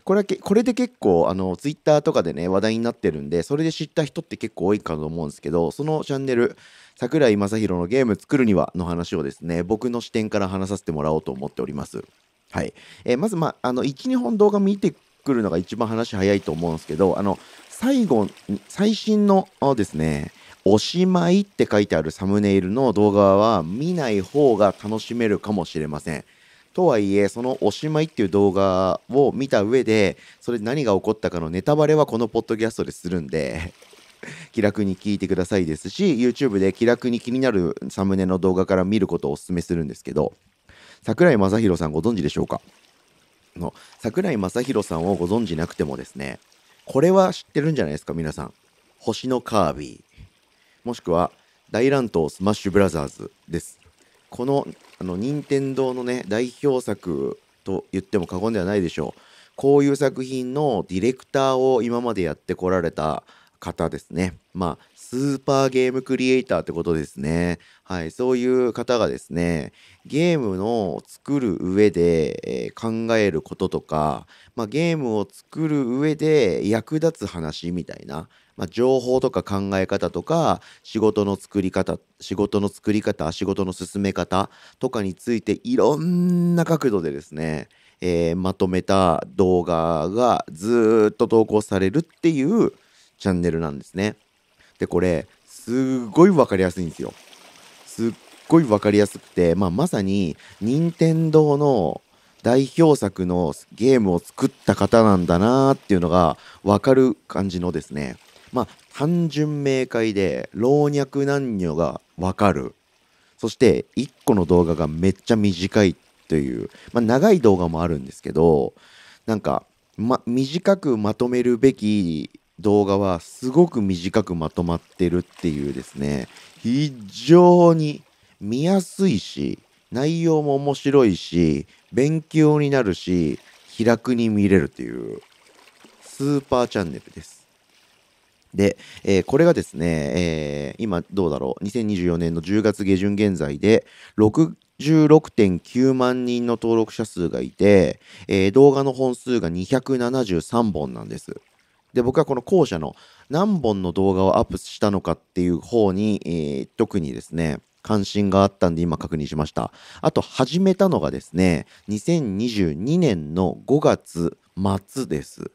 Speaker 1: これはこれで結構あのツイッターとかでね話題になってるんでそれで知った人って結構多いかと思うんですけどそのチャンネル桜井正宏のゲーム作るにはの話をですね僕の視点から話させてもらおうと思っておりますはい、えー、まず、まあ、あの12本動画見てくるのが一番話早いと思うんですけどあの最後最新のですねおしまいって書いてあるサムネイルの動画は見ない方が楽しめるかもしれません。とはいえ、そのおしまいっていう動画を見た上で、それで何が起こったかのネタバレはこのポッドキャストでするんで、気楽に聞いてくださいですし、YouTube で気楽に気になるサムネの動画から見ることをお勧めするんですけど、桜井正宏さんご存知でしょうかの桜井正宏さんをご存知なくてもですね、これは知ってるんじゃないですか、皆さん。星のカービィ。もしくは、大乱闘スマッシュブラザーズです。このあの任天堂のね代表作と言っても過言ではないでしょうこういう作品のディレクターを今までやってこられた方ですねまあスーパーゲームクリエイターってことですねはいそういう方がですねゲームの作る上で、えー、考えることとか、まあ、ゲームを作る上で役立つ話みたいなまあ、情報とか考え方とか仕事の作り方仕事の作り方仕事の進め方とかについていろんな角度でですね、えー、まとめた動画がずっと投稿されるっていうチャンネルなんですね。でこれすっごい分かりやすいんですよ。すっごい分かりやすくて、まあ、まさに任天堂の代表作のゲームを作った方なんだなーっていうのが分かる感じのですねまあ、単純明快で老若男女がわかる。そして一個の動画がめっちゃ短いという、まあ、長い動画もあるんですけど、なんか、ま、短くまとめるべき動画はすごく短くまとまってるっていうですね、非常に見やすいし、内容も面白いし、勉強になるし、気楽に見れるという、スーパーチャンネルです。で、えー、これがですね、えー、今どうだろう、2024年の10月下旬現在で、66.9万人の登録者数がいて、えー、動画の本数が273本なんです。で、僕はこの後者の何本の動画をアップしたのかっていう方に、えー、特にですね、関心があったんで今確認しました。あと始めたのがですね、2022年の5月末です。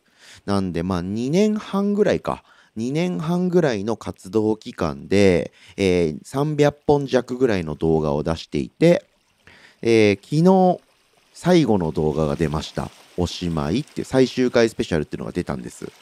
Speaker 1: なんでまあ2年半ぐらいか2年半ぐらいの活動期間で、えー、300本弱ぐらいの動画を出していて、えー、昨日最後の動画が出ました。おしまいって最終回スペシャルっていうのが出たんです。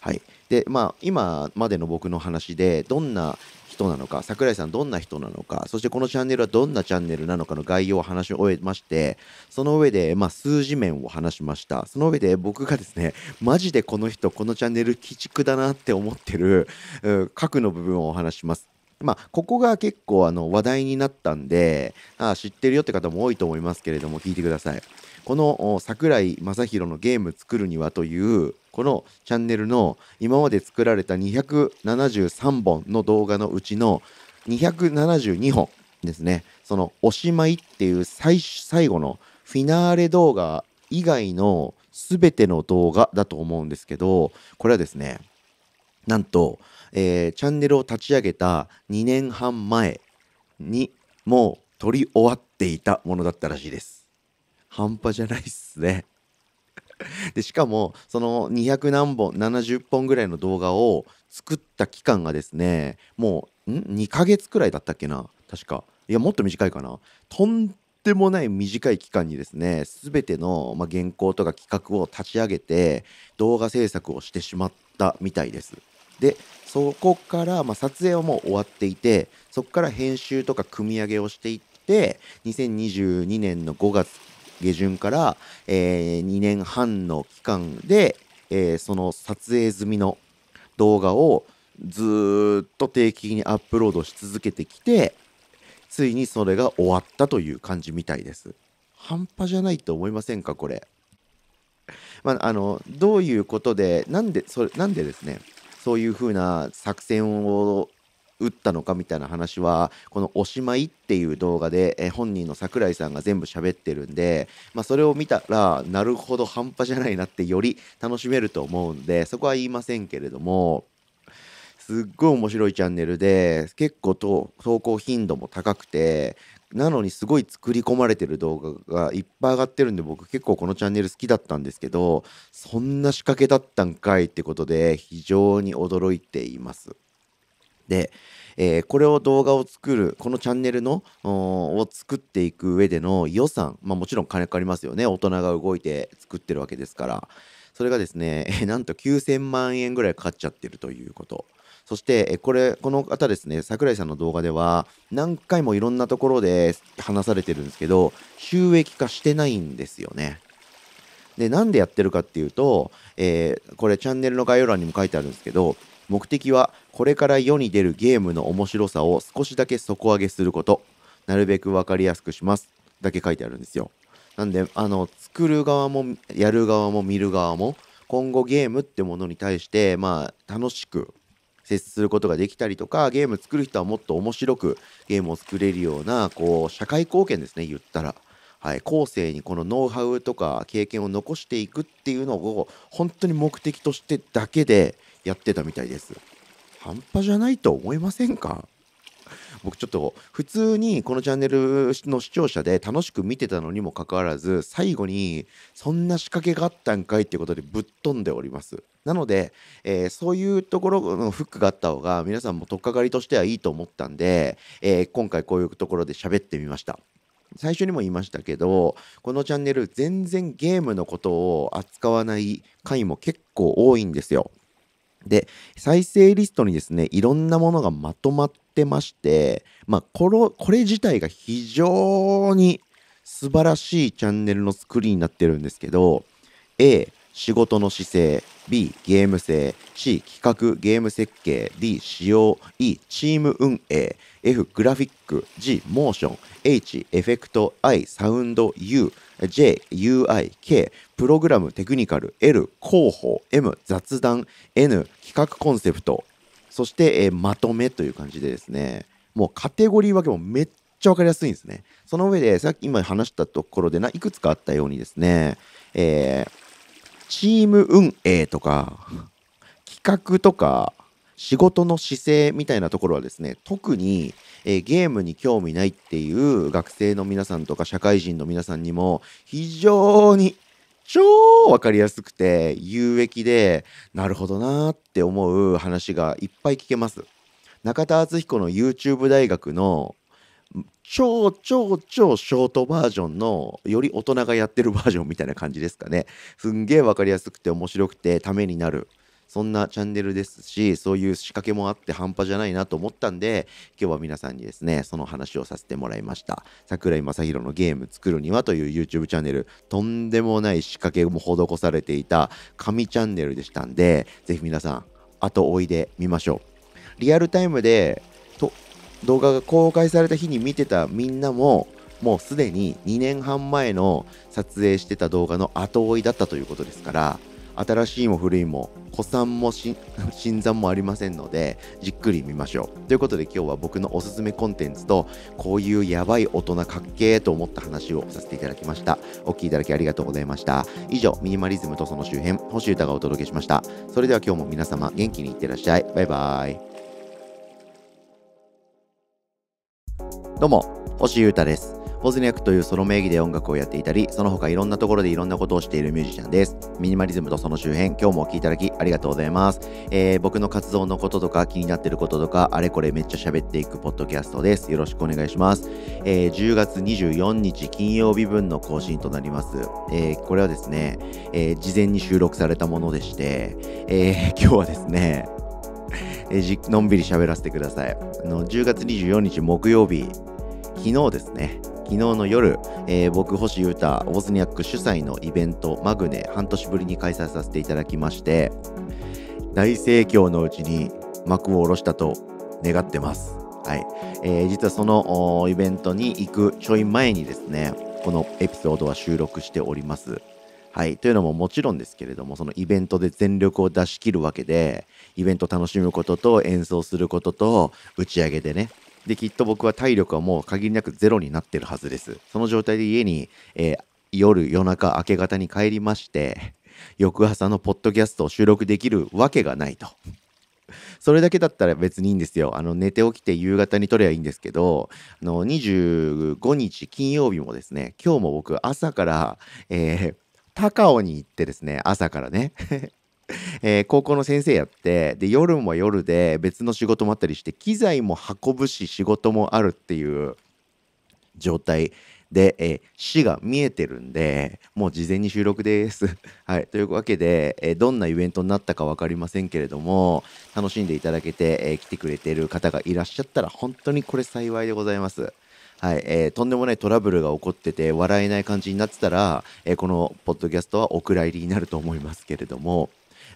Speaker 1: はい。で、まあ、今までの僕の話で、どんな、人なのか桜井さんどんな人なのかそしてこのチャンネルはどんなチャンネルなのかの概要を話し終えましてその上で、まあ、数字面を話しましたその上で僕がですねマジでこの人このチャンネル鬼畜だなって思ってる核の部分をお話しますまあ、ここが結構あの話題になったんであ知ってるよって方も多いと思いますけれども聞いてくださいこの桜井正宏のゲーム作るにはというこのチャンネルの今まで作られた273本の動画のうちの272本ですね、そのおしまいっていう最最後のフィナーレ動画以外の全ての動画だと思うんですけど、これはですね、なんと、えー、チャンネルを立ち上げた2年半前にもう撮り終わっていたものだったらしいです。半端じゃないっすね。でしかもその200何本70本ぐらいの動画を作った期間がですねもうん2ヶ月くらいだったっけな確かいやもっと短いかなとんでもない短い期間にですね全ての、まあ、原稿とか企画を立ち上げて動画制作をしてしまったみたいですでそこから、まあ、撮影はもう終わっていてそこから編集とか組み上げをしていって2022年の5月下旬から、えー、2年半の期間で、えー、その撮影済みの動画をずっと定期的にアップロードし続けてきてついにそれが終わったという感じみたいです半端じゃないと思いませんかこれまあ、あのどういうことでなんでそれなんでですねそういうふうな作戦を打ったのかみたいな話はこの「おしまい」っていう動画で、え本人の桜井さんが全部喋ってるんで、まあ、それを見たらなるほど半端じゃないなってより楽しめると思うんでそこは言いませんけれども。すっごい面白いチャンネルで結構と投稿頻度も高くてなのにすごい作り込まれてる動画がいっぱい上がってるんで僕結構このチャンネル好きだったんですけどそんな仕掛けだったんかいってことで非常に驚いています。で、えー、これを動画を作る、このチャンネルのを作っていく上での予算、まあもちろん金かかりますよね。大人が動いて作ってるわけですから。それがですね、えー、なんと9000万円ぐらいかかっちゃってるということ。そして、えー、これ、この方ですね、桜井さんの動画では、何回もいろんなところで話されてるんですけど、収益化してないんですよね。で、なんでやってるかっていうと、えー、これチャンネルの概要欄にも書いてあるんですけど、目的はこれから世に出るゲームの面白さを少しだけ底上げすることなるべく分かりやすくしますだけ書いてあるんですよなんであの作る側もやる側も見る側も今後ゲームってものに対してまあ楽しく接することができたりとかゲーム作る人はもっと面白くゲームを作れるようなこう社会貢献ですね言ったら、はい、後世にこのノウハウとか経験を残していくっていうのを本当に目的としてだけでやってたみたいです半端じゃないと思いませんか僕ちょっと普通にこのチャンネルの視聴者で楽しく見てたのにもかかわらず最後にそんな仕掛けがあったんかいってことでぶっ飛んでおりますなので、えー、そういうところのフックがあった方が皆さんも取っかかりとしてはいいと思ったんで、えー、今回こういうところで喋ってみました最初にも言いましたけどこのチャンネル全然ゲームのことを扱わない回も結構多いんですよで、再生リストにですね、いろんなものがまとまってまして、まあ、これ、これ自体が非常に素晴らしいチャンネルの作りになってるんですけど、A、仕事の姿勢、B、ゲーム性、C、企画、ゲーム設計、D、仕様、E、チーム運営、F、グラフィック、G、モーション、H、エフェクト、I、サウンド、U、J、UI、K、プログラム、テクニカル、L、広報、M、雑談、N、企画コンセプト、そして、えー、まとめという感じでですね、もうカテゴリー分けもめっちゃ分かりやすいんですね。その上で、さっき今話したところでないくつかあったようにですね、えー、チーム運営とか、企画とか、仕事の姿勢みたいなところはですね、特に、えー、ゲームに興味ないっていう学生の皆さんとか社会人の皆さんにも非常に超わかりやすくて有益で、なるほどなーって思う話がいっぱい聞けます。中田敦彦の YouTube 大学の超超超ショートバージョンのより大人がやってるバージョンみたいな感じですかね。すんげえわかりやすくて面白くてためになる。そんなチャンネルですし、そういう仕掛けもあって半端じゃないなと思ったんで、今日は皆さんにですね、その話をさせてもらいました。桜井正宏のゲーム作るにはという YouTube チャンネル、とんでもない仕掛けも施されていた神チャンネルでしたんで、ぜひ皆さん、後追いでみましょう。リアルタイムでと動画が公開された日に見てたみんなも、もうすでに2年半前の撮影してた動画の後追いだったということですから、新しいも古いも古参も新参もありませんのでじっくり見ましょうということで今日は僕のおすすめコンテンツとこういうやばい大人かっけーと思った話をさせていただきましたお聴きいただきありがとうございました以上ミニマリズムとその周辺星歌がお届けしましたそれでは今日も皆様元気にいってらっしゃいバイバイどうも星優ですポズニャクというソロ名義で音楽をやっていたり、その他いろんなところでいろんなことをしているミュージシャンです。ミニマリズムとその周辺、今日もお聴きいただきありがとうございます、えー、僕の活動のこととか気になっていることとか、あれこれめっちゃ喋っていくポッドキャストです。よろしくお願いします。えー、10月24日金曜日分の更新となります。えー、これはですね、えー、事前に収録されたものでして、え 今日はですね、えのんびり喋らせてください。あの10月24日木曜日、昨日ですね、昨日の夜、えー、僕、星優太、オズニャック主催のイベント、マグネ、半年ぶりに開催させていただきまして、大盛況のうちに幕を下ろしたと願ってます。はい。えー、実はそのイベントに行くちょい前にですね、このエピソードは収録しております。はい。というのももちろんですけれども、そのイベントで全力を出し切るわけで、イベント楽しむことと演奏することと打ち上げでね、で、きっと僕は体力はもう限りなくゼロになってるはずです。その状態で家に、えー、夜、夜中、明け方に帰りまして、翌朝のポッドキャストを収録できるわけがないと。それだけだったら別にいいんですよ。あの寝て起きて夕方に撮ればいいんですけど、あの25日金曜日もですね、今日も僕朝から、えー、高尾に行ってですね、朝からねえー、高校の先生やってで夜も夜で別の仕事もあったりして機材も運ぶし仕事もあるっていう状態で、えー、死が見えてるんでもう事前に収録です。はい、というわけで、えー、どんなイベントになったか分かりませんけれども楽しんでいただけて、え来てくれてる方がいらっしゃったら本当にこれ幸いでございます。はいえー、とんでもないトラブルが起こってて笑えない感じになってたら、えこのポッドキャストはお蔵入りになると思いますけれども。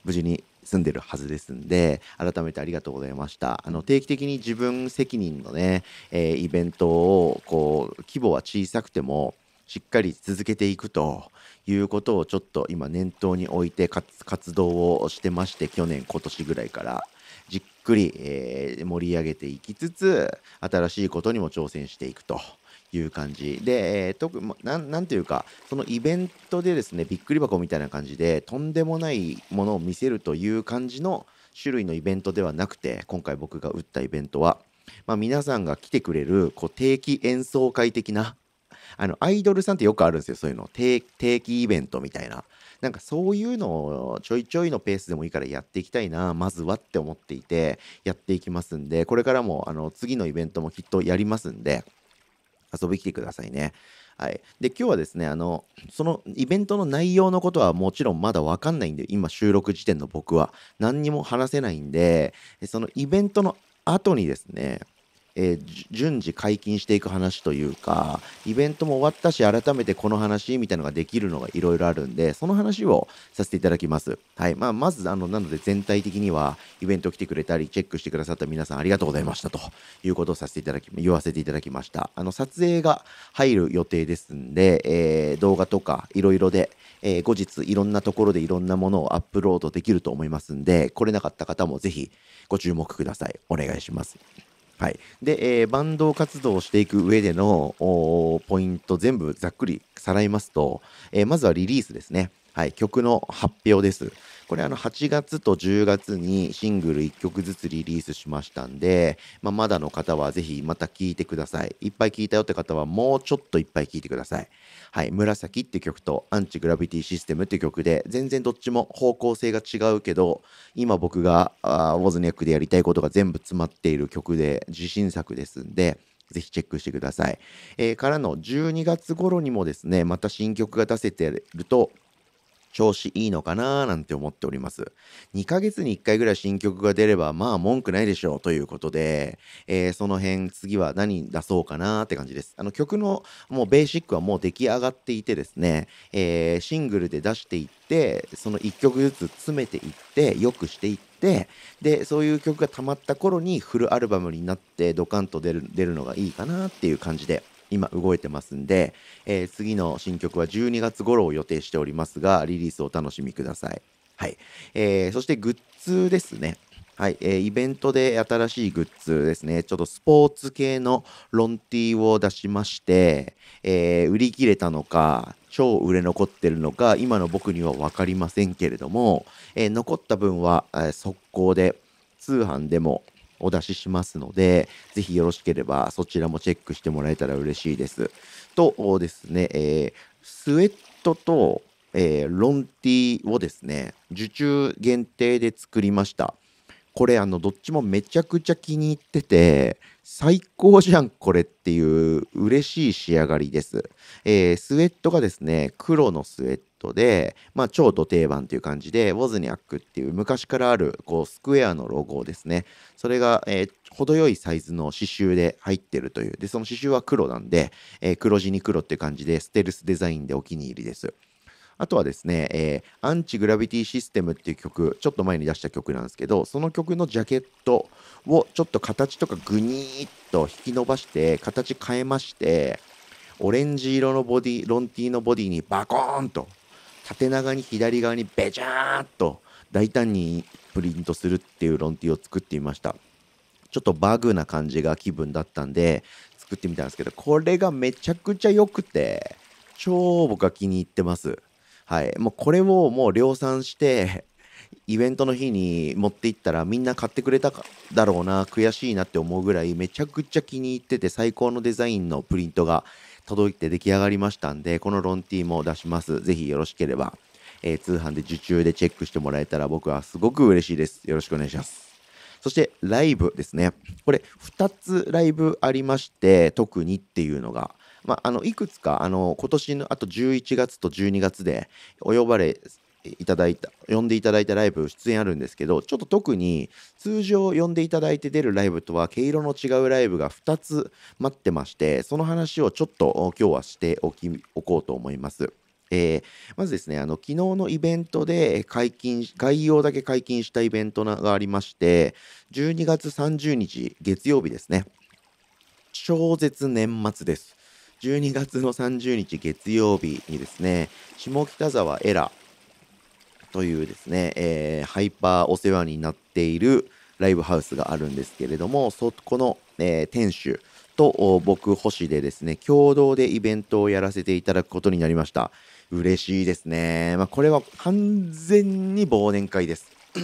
Speaker 1: 無事に住んでるはずですんで、改めてありがとうございました。あの、定期的に自分責任のね、えー、イベントを、こう、規模は小さくても、しっかり続けていくということをちょっと今念頭に置いて活動をしてまして、去年、今年ぐらいから。じっくり、えー、盛り上げていきつつ、新しいことにも挑戦していくと。いう感じで、えー、特ななんていうかそのイベントでですねびっくり箱みたいな感じでとんでもないものを見せるという感じの種類のイベントではなくて今回僕が打ったイベントは、まあ、皆さんが来てくれるこう定期演奏会的なあのアイドルさんってよくあるんですよそういうの定期イベントみたいな。なんかそういうのをちょいちょいのペースでもいいからやっていきたいな、まずはって思っていて、やっていきますんで、これからもあの次のイベントもきっとやりますんで、遊び来てくださいね。はい。で、今日はですね、あの、そのイベントの内容のことはもちろんまだわかんないんで、今収録時点の僕は何にも話せないんで、そのイベントの後にですね、えー、順次解禁していく話というか、イベントも終わったし、改めてこの話みたいなのができるのがいろいろあるんで、その話をさせていただきます。はい。まあ、まず、あの、なので全体的には、イベント来てくれたり、チェックしてくださった皆さんありがとうございましたということをさせていただき、言わせていただきました。あの、撮影が入る予定ですんで、えー、動画とかいろいろで、えー、後日いろんなところでいろんなものをアップロードできると思いますんで、来れなかった方もぜひご注目ください。お願いします。はい。で、えー、バンド活動をしていく上でのポイント全部ざっくりさらいますと、えー、まずはリリースですね。はい。曲の発表です。これあの8月と10月にシングル1曲ずつリリースしましたんで、まあ、まだの方はぜひまた聴いてください。いっぱい聴いたよって方はもうちょっといっぱい聴いてください。はい、紫って曲とアンチグラビティシステムって曲で全然どっちも方向性が違うけど、今僕があウォズニャックでやりたいことが全部詰まっている曲で自信作ですんで、ぜひチェックしてください。えー、からの12月頃にもですね、また新曲が出せてると、調子いいのかなーなんて思っております。2ヶ月に1回ぐらい新曲が出れば、まあ文句ないでしょうということで、えー、その辺次は何出そうかなーって感じです。あの曲のもうベーシックはもう出来上がっていてですね、えー、シングルで出していって、その1曲ずつ詰めていって、良くしていって、でそういう曲が溜まった頃にフルアルバムになってドカンと出る出るのがいいかなっていう感じで今動いてますんで、えー、次の新曲は12月頃を予定しておりますが、リリースをお楽しみください。はい。えー、そしてグッズですね。はい、えー、イベントで新しいグッズですね、ちょっとスポーツ系のロンティーを出しまして、えー、売り切れたのか、超売れ残ってるのか、今の僕には分かりませんけれども、えー、残った分は、えー、速攻で通販でも、お出ししますので、ぜひよろしければそちらもチェックしてもらえたら嬉しいです。とですね、えー、スウェットと、えー、ロンティをですね、受注限定で作りました。これあのどっちもめちゃくちゃ気に入ってて最高じゃんこれっていう嬉しい仕上がりです、えー、スウェットがですね黒のスウェットで、まあ、超と定番という感じで、ウォズニャックっていう昔からあるこうスクエアのロゴですね。それが、えー、程よいサイズの刺繍で入ってるという。で、その刺繍は黒なんで、えー、黒地に黒っていう感じで、ステルスデザインでお気に入りです。あとはですね、えー、アンチグラビティシステムっていう曲、ちょっと前に出した曲なんですけど、その曲のジャケットをちょっと形とかグニーっと引き伸ばして、形変えまして、オレンジ色のボディ、ロンティーのボディにバコーンと縦長に左側にベジャーっと大胆にプリントするっていうロンティを作ってみましたちょっとバグな感じが気分だったんで作ってみたんですけどこれがめちゃくちゃ良くて超僕は気に入ってますはいもうこれをもう量産してイベントの日に持っていったらみんな買ってくれただろうな悔しいなって思うぐらいめちゃくちゃ気に入ってて最高のデザインのプリントが届いて出来上がりましたんで、このロンティーも出します。ぜひよろしければ、えー、通販で受注でチェックしてもらえたら僕はすごく嬉しいです。よろしくお願いします。そしてライブですね。これ2つライブありまして、特にっていうのが、まあ、あのいくつかあの今年のあと11月と12月でお呼ばれいただいた、呼んでいただいたライブ、出演あるんですけど、ちょっと特に通常呼んでいただいて出るライブとは毛色の違うライブが2つ待ってまして、その話をちょっと今日はしておき、おこうと思います。えー、まずですね、あの、昨日のイベントで解禁、概要だけ解禁したイベントがありまして、12月30日月曜日ですね。超絶年末です。12月の30日月曜日にですね、下北沢エラというですね、えー、ハイパーお世話になっているライブハウスがあるんですけれども、そこの、えー、店主と僕、星でですね、共同でイベントをやらせていただくことになりました。嬉しいですね。まあ、これは完全に忘年会です。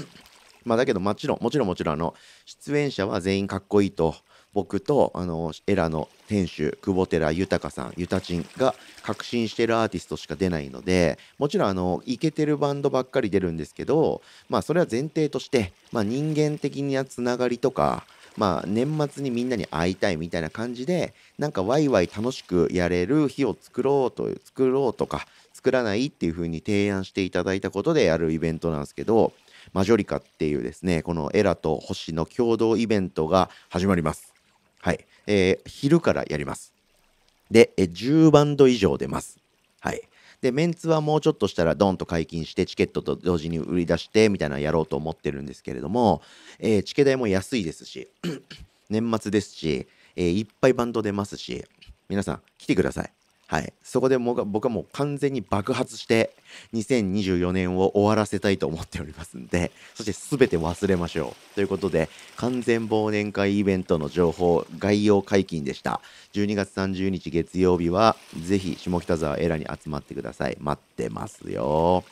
Speaker 1: まあだけど、もちろん、もちろん、もちろん、あの、出演者は全員かっこいいと。僕とあのエラの店主久保寺豊さんゆたちんが確信してるアーティストしか出ないのでもちろんあのイケてるバンドばっかり出るんですけどまあそれは前提として、まあ、人間的なつながりとかまあ年末にみんなに会いたいみたいな感じでなんかワイワイ楽しくやれる日を作ろうと作ろうとか作らないっていう風に提案していただいたことでやるイベントなんですけどマジョリカっていうですねこのエラと星の共同イベントが始まります。はい。えー、昼からやります。で、え10バンド以上出ます。はい。で、メンツはもうちょっとしたらドンと解禁して、チケットと同時に売り出して、みたいなのやろうと思ってるんですけれども、えー、チケ代も安いですし、年末ですし、えー、いっぱいバンド出ますし、皆さん来てください。はい、そこで僕はもう完全に爆発して2024年を終わらせたいと思っておりますんでそして全て忘れましょうということで完全忘年会イベントの情報概要解禁でした12月30日月曜日はぜひ下北沢エラに集まってください待ってますよ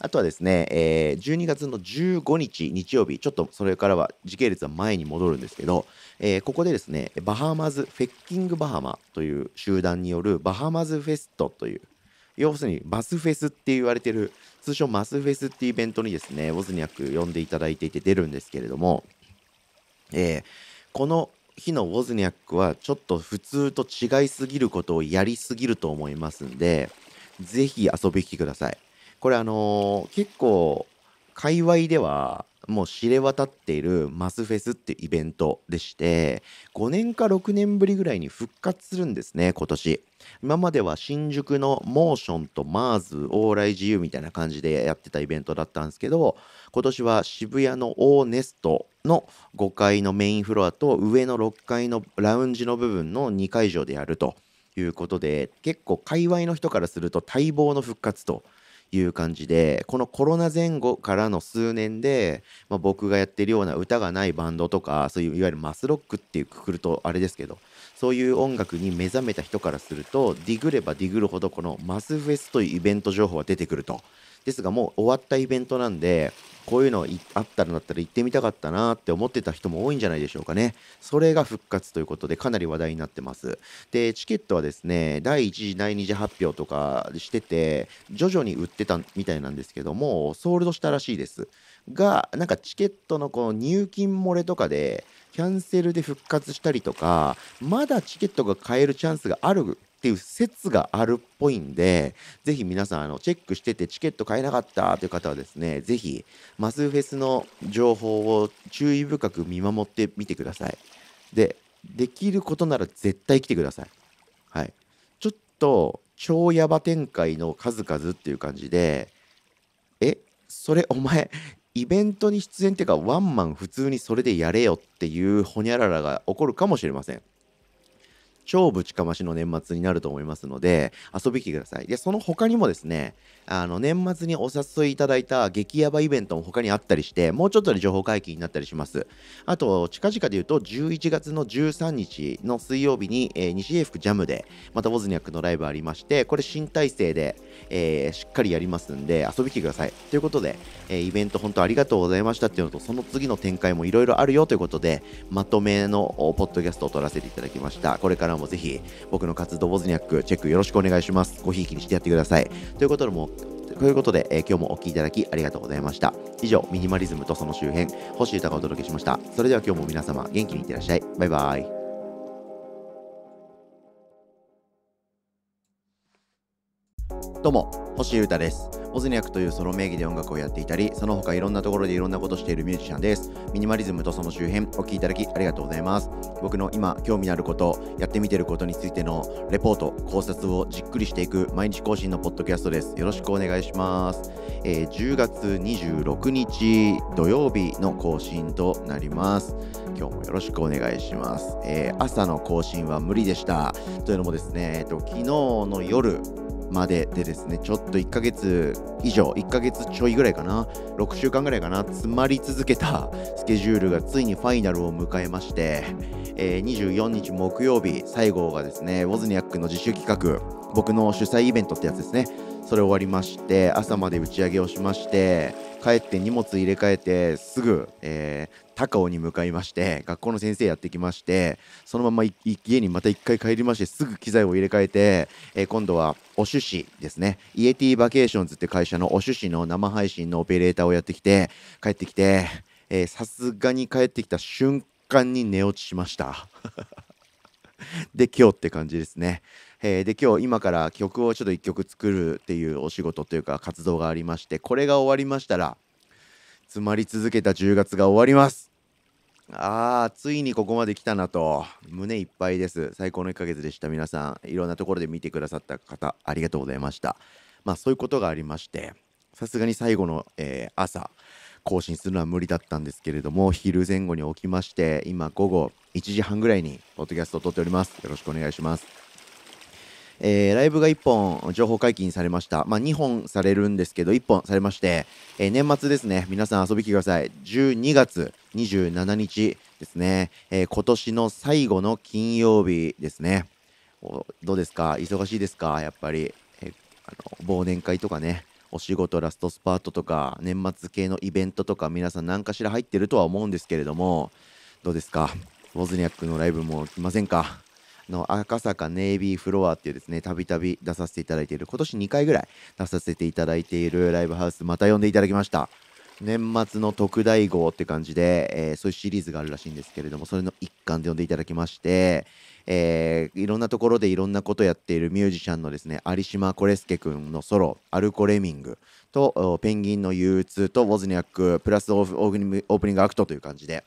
Speaker 1: あとはですね、えー、12月の15日日曜日、ちょっとそれからは時系列は前に戻るんですけど、えー、ここでですね、バハマズ・フェッキング・バハマという集団によるバハマズ・フェストという、要するにバスフェスって言われてる、通称マスフェスっていうイベントにですね、ウォズニャック呼んでいただいていて出るんですけれども、えー、この日のウォズニャックはちょっと普通と違いすぎることをやりすぎると思いますんで、ぜひ遊びに来てください。これあのー、結構界隈ではもう知れ渡っているマスフェスってイベントでして5年か6年ぶりぐらいに復活するんですね今年今までは新宿のモーションとマーズ往来自由みたいな感じでやってたイベントだったんですけど今年は渋谷のオーネストの5階のメインフロアと上の6階のラウンジの部分の2会場でやるということで結構界隈の人からすると待望の復活という感じでこのコロナ前後からの数年で、まあ、僕がやってるような歌がないバンドとかそういういわゆるマスロックっていうくくるとあれですけどそういう音楽に目覚めた人からするとディグればディグるほどこのマスフェスというイベント情報は出てくると。ですがもう終わったイベントなんでこういうのあったんだったら行ってみたかったなって思ってた人も多いんじゃないでしょうかね。それが復活ということで、かなり話題になってます。で、チケットはですね、第1次、第2次発表とかしてて、徐々に売ってたみたいなんですけども、ソールドしたらしいです。が、なんかチケットのこの入金漏れとかで、キャンセルで復活したりとか、まだチケットが買えるチャンスがあるっていう説があるっぽいんで、ぜひ皆さん、あの、チェックしててチケット買えなかったという方はですね、ぜひ、マスフェスの情報を注意深く見守ってみてください。で、できることなら絶対来てください。はい。ちょっと、超ヤバ展開の数々っていう感じで、え、それお前、イベントに出演っていうか、ワンマン普通にそれでやれよっていうほにゃららが起こるかもしれません。超ぶちかましの年末になると思いますので、遊び来てください。で、その他にもですね、あの、年末にお誘いいただいた激ヤバイベントも他にあったりして、もうちょっとで情報解禁になったりします。あと、近々で言うと、11月の13日の水曜日に、えー、西英福ジャムで、またボズニャックのライブありまして、これ新体制で、えー、しっかりやりますんで、遊び来てください。ということで、えー、イベント本当ありがとうございましたっていうのと、その次の展開もいろいろあるよということで、まとめのポッドキャストを撮らせていただきました。これからもぜひ僕の活動ボズニャックチェックよろしくお願いします。ごひいきにしてやってください。ということでも、ということで、えー、今日もお聴きいただきありがとうございました。以上、ミニマリズムとその周辺、星歌がお届けしました。それでは今日も皆様元気にいってらっしゃい。バイバイ。どうも、星優太です。オズニャクというソロ名義で音楽をやっていたり、その他いろんなところでいろんなことしているミュージシャンです。ミニマリズムとその周辺、お聴きいただきありがとうございます。僕の今、興味のあること、やってみてることについてのレポート、考察をじっくりしていく毎日更新のポッドキャストです。よろしくお願いします。えー、10月26日土曜日の更新となります。今日もよろしくお願いします。えー、朝の更新は無理でした。というのもですね、えっと、昨日の夜、まででですね、ちょっと1ヶ月以上、1ヶ月ちょいぐらいかな、6週間ぐらいかな、詰まり続けた スケジュールがついにファイナルを迎えまして、えー、24日木曜日、最後がですね、ウォズニアックの自主企画、僕の主催イベントってやつですね、それ終わりまして朝まで打ち上げをしまして帰って荷物入れ替えてすぐ、えー、高尾に向かいまして学校の先生やってきましてそのまま家にまた1回帰りましてすぐ機材を入れ替えて、えー、今度はお趣旨ですねイエティバケーションズって会社のお趣旨の生配信のオペレーターをやってきて帰ってきてさすがに帰ってきた瞬間に寝落ちしました で今日って感じですねえー、で今日今から曲をちょっと1曲作るっていうお仕事というか活動がありましてこれが終わりましたら詰まり続けた10月が終わりますあーついにここまで来たなと胸いっぱいです最高の1ヶ月でした皆さんいろんなところで見てくださった方ありがとうございましたまあそういうことがありましてさすがに最後の、えー、朝更新するのは無理だったんですけれども昼前後に起きまして今午後1時半ぐらいにポッドキャストを撮っておりますよろしくお願いしますえー、ライブが1本情報解禁されました。まあ、2本されるんですけど、1本されまして、えー、年末ですね、皆さん遊び来てください。12月27日ですね、えー、今年の最後の金曜日ですね。どうですか忙しいですかやっぱり、えあの。忘年会とかね、お仕事ラストスパートとか、年末系のイベントとか、皆さん何かしら入ってるとは思うんですけれども、どうですかウォズニャックのライブも来ませんかの赤坂ネイビーフロアっていうですね、たびたび出させていただいている、今年2回ぐらい出させていただいているライブハウス、また呼んでいただきました。年末の特大号って感じで、えー、そういうシリーズがあるらしいんですけれども、それの一環で呼んでいただきまして、えー、いろんなところでいろんなことやっているミュージシャンのですね、有島コレスケ君のソロ、アルコレミングと、ペンギンの憂鬱と、ウォズニャック、プラスオープニングアクトという感じで、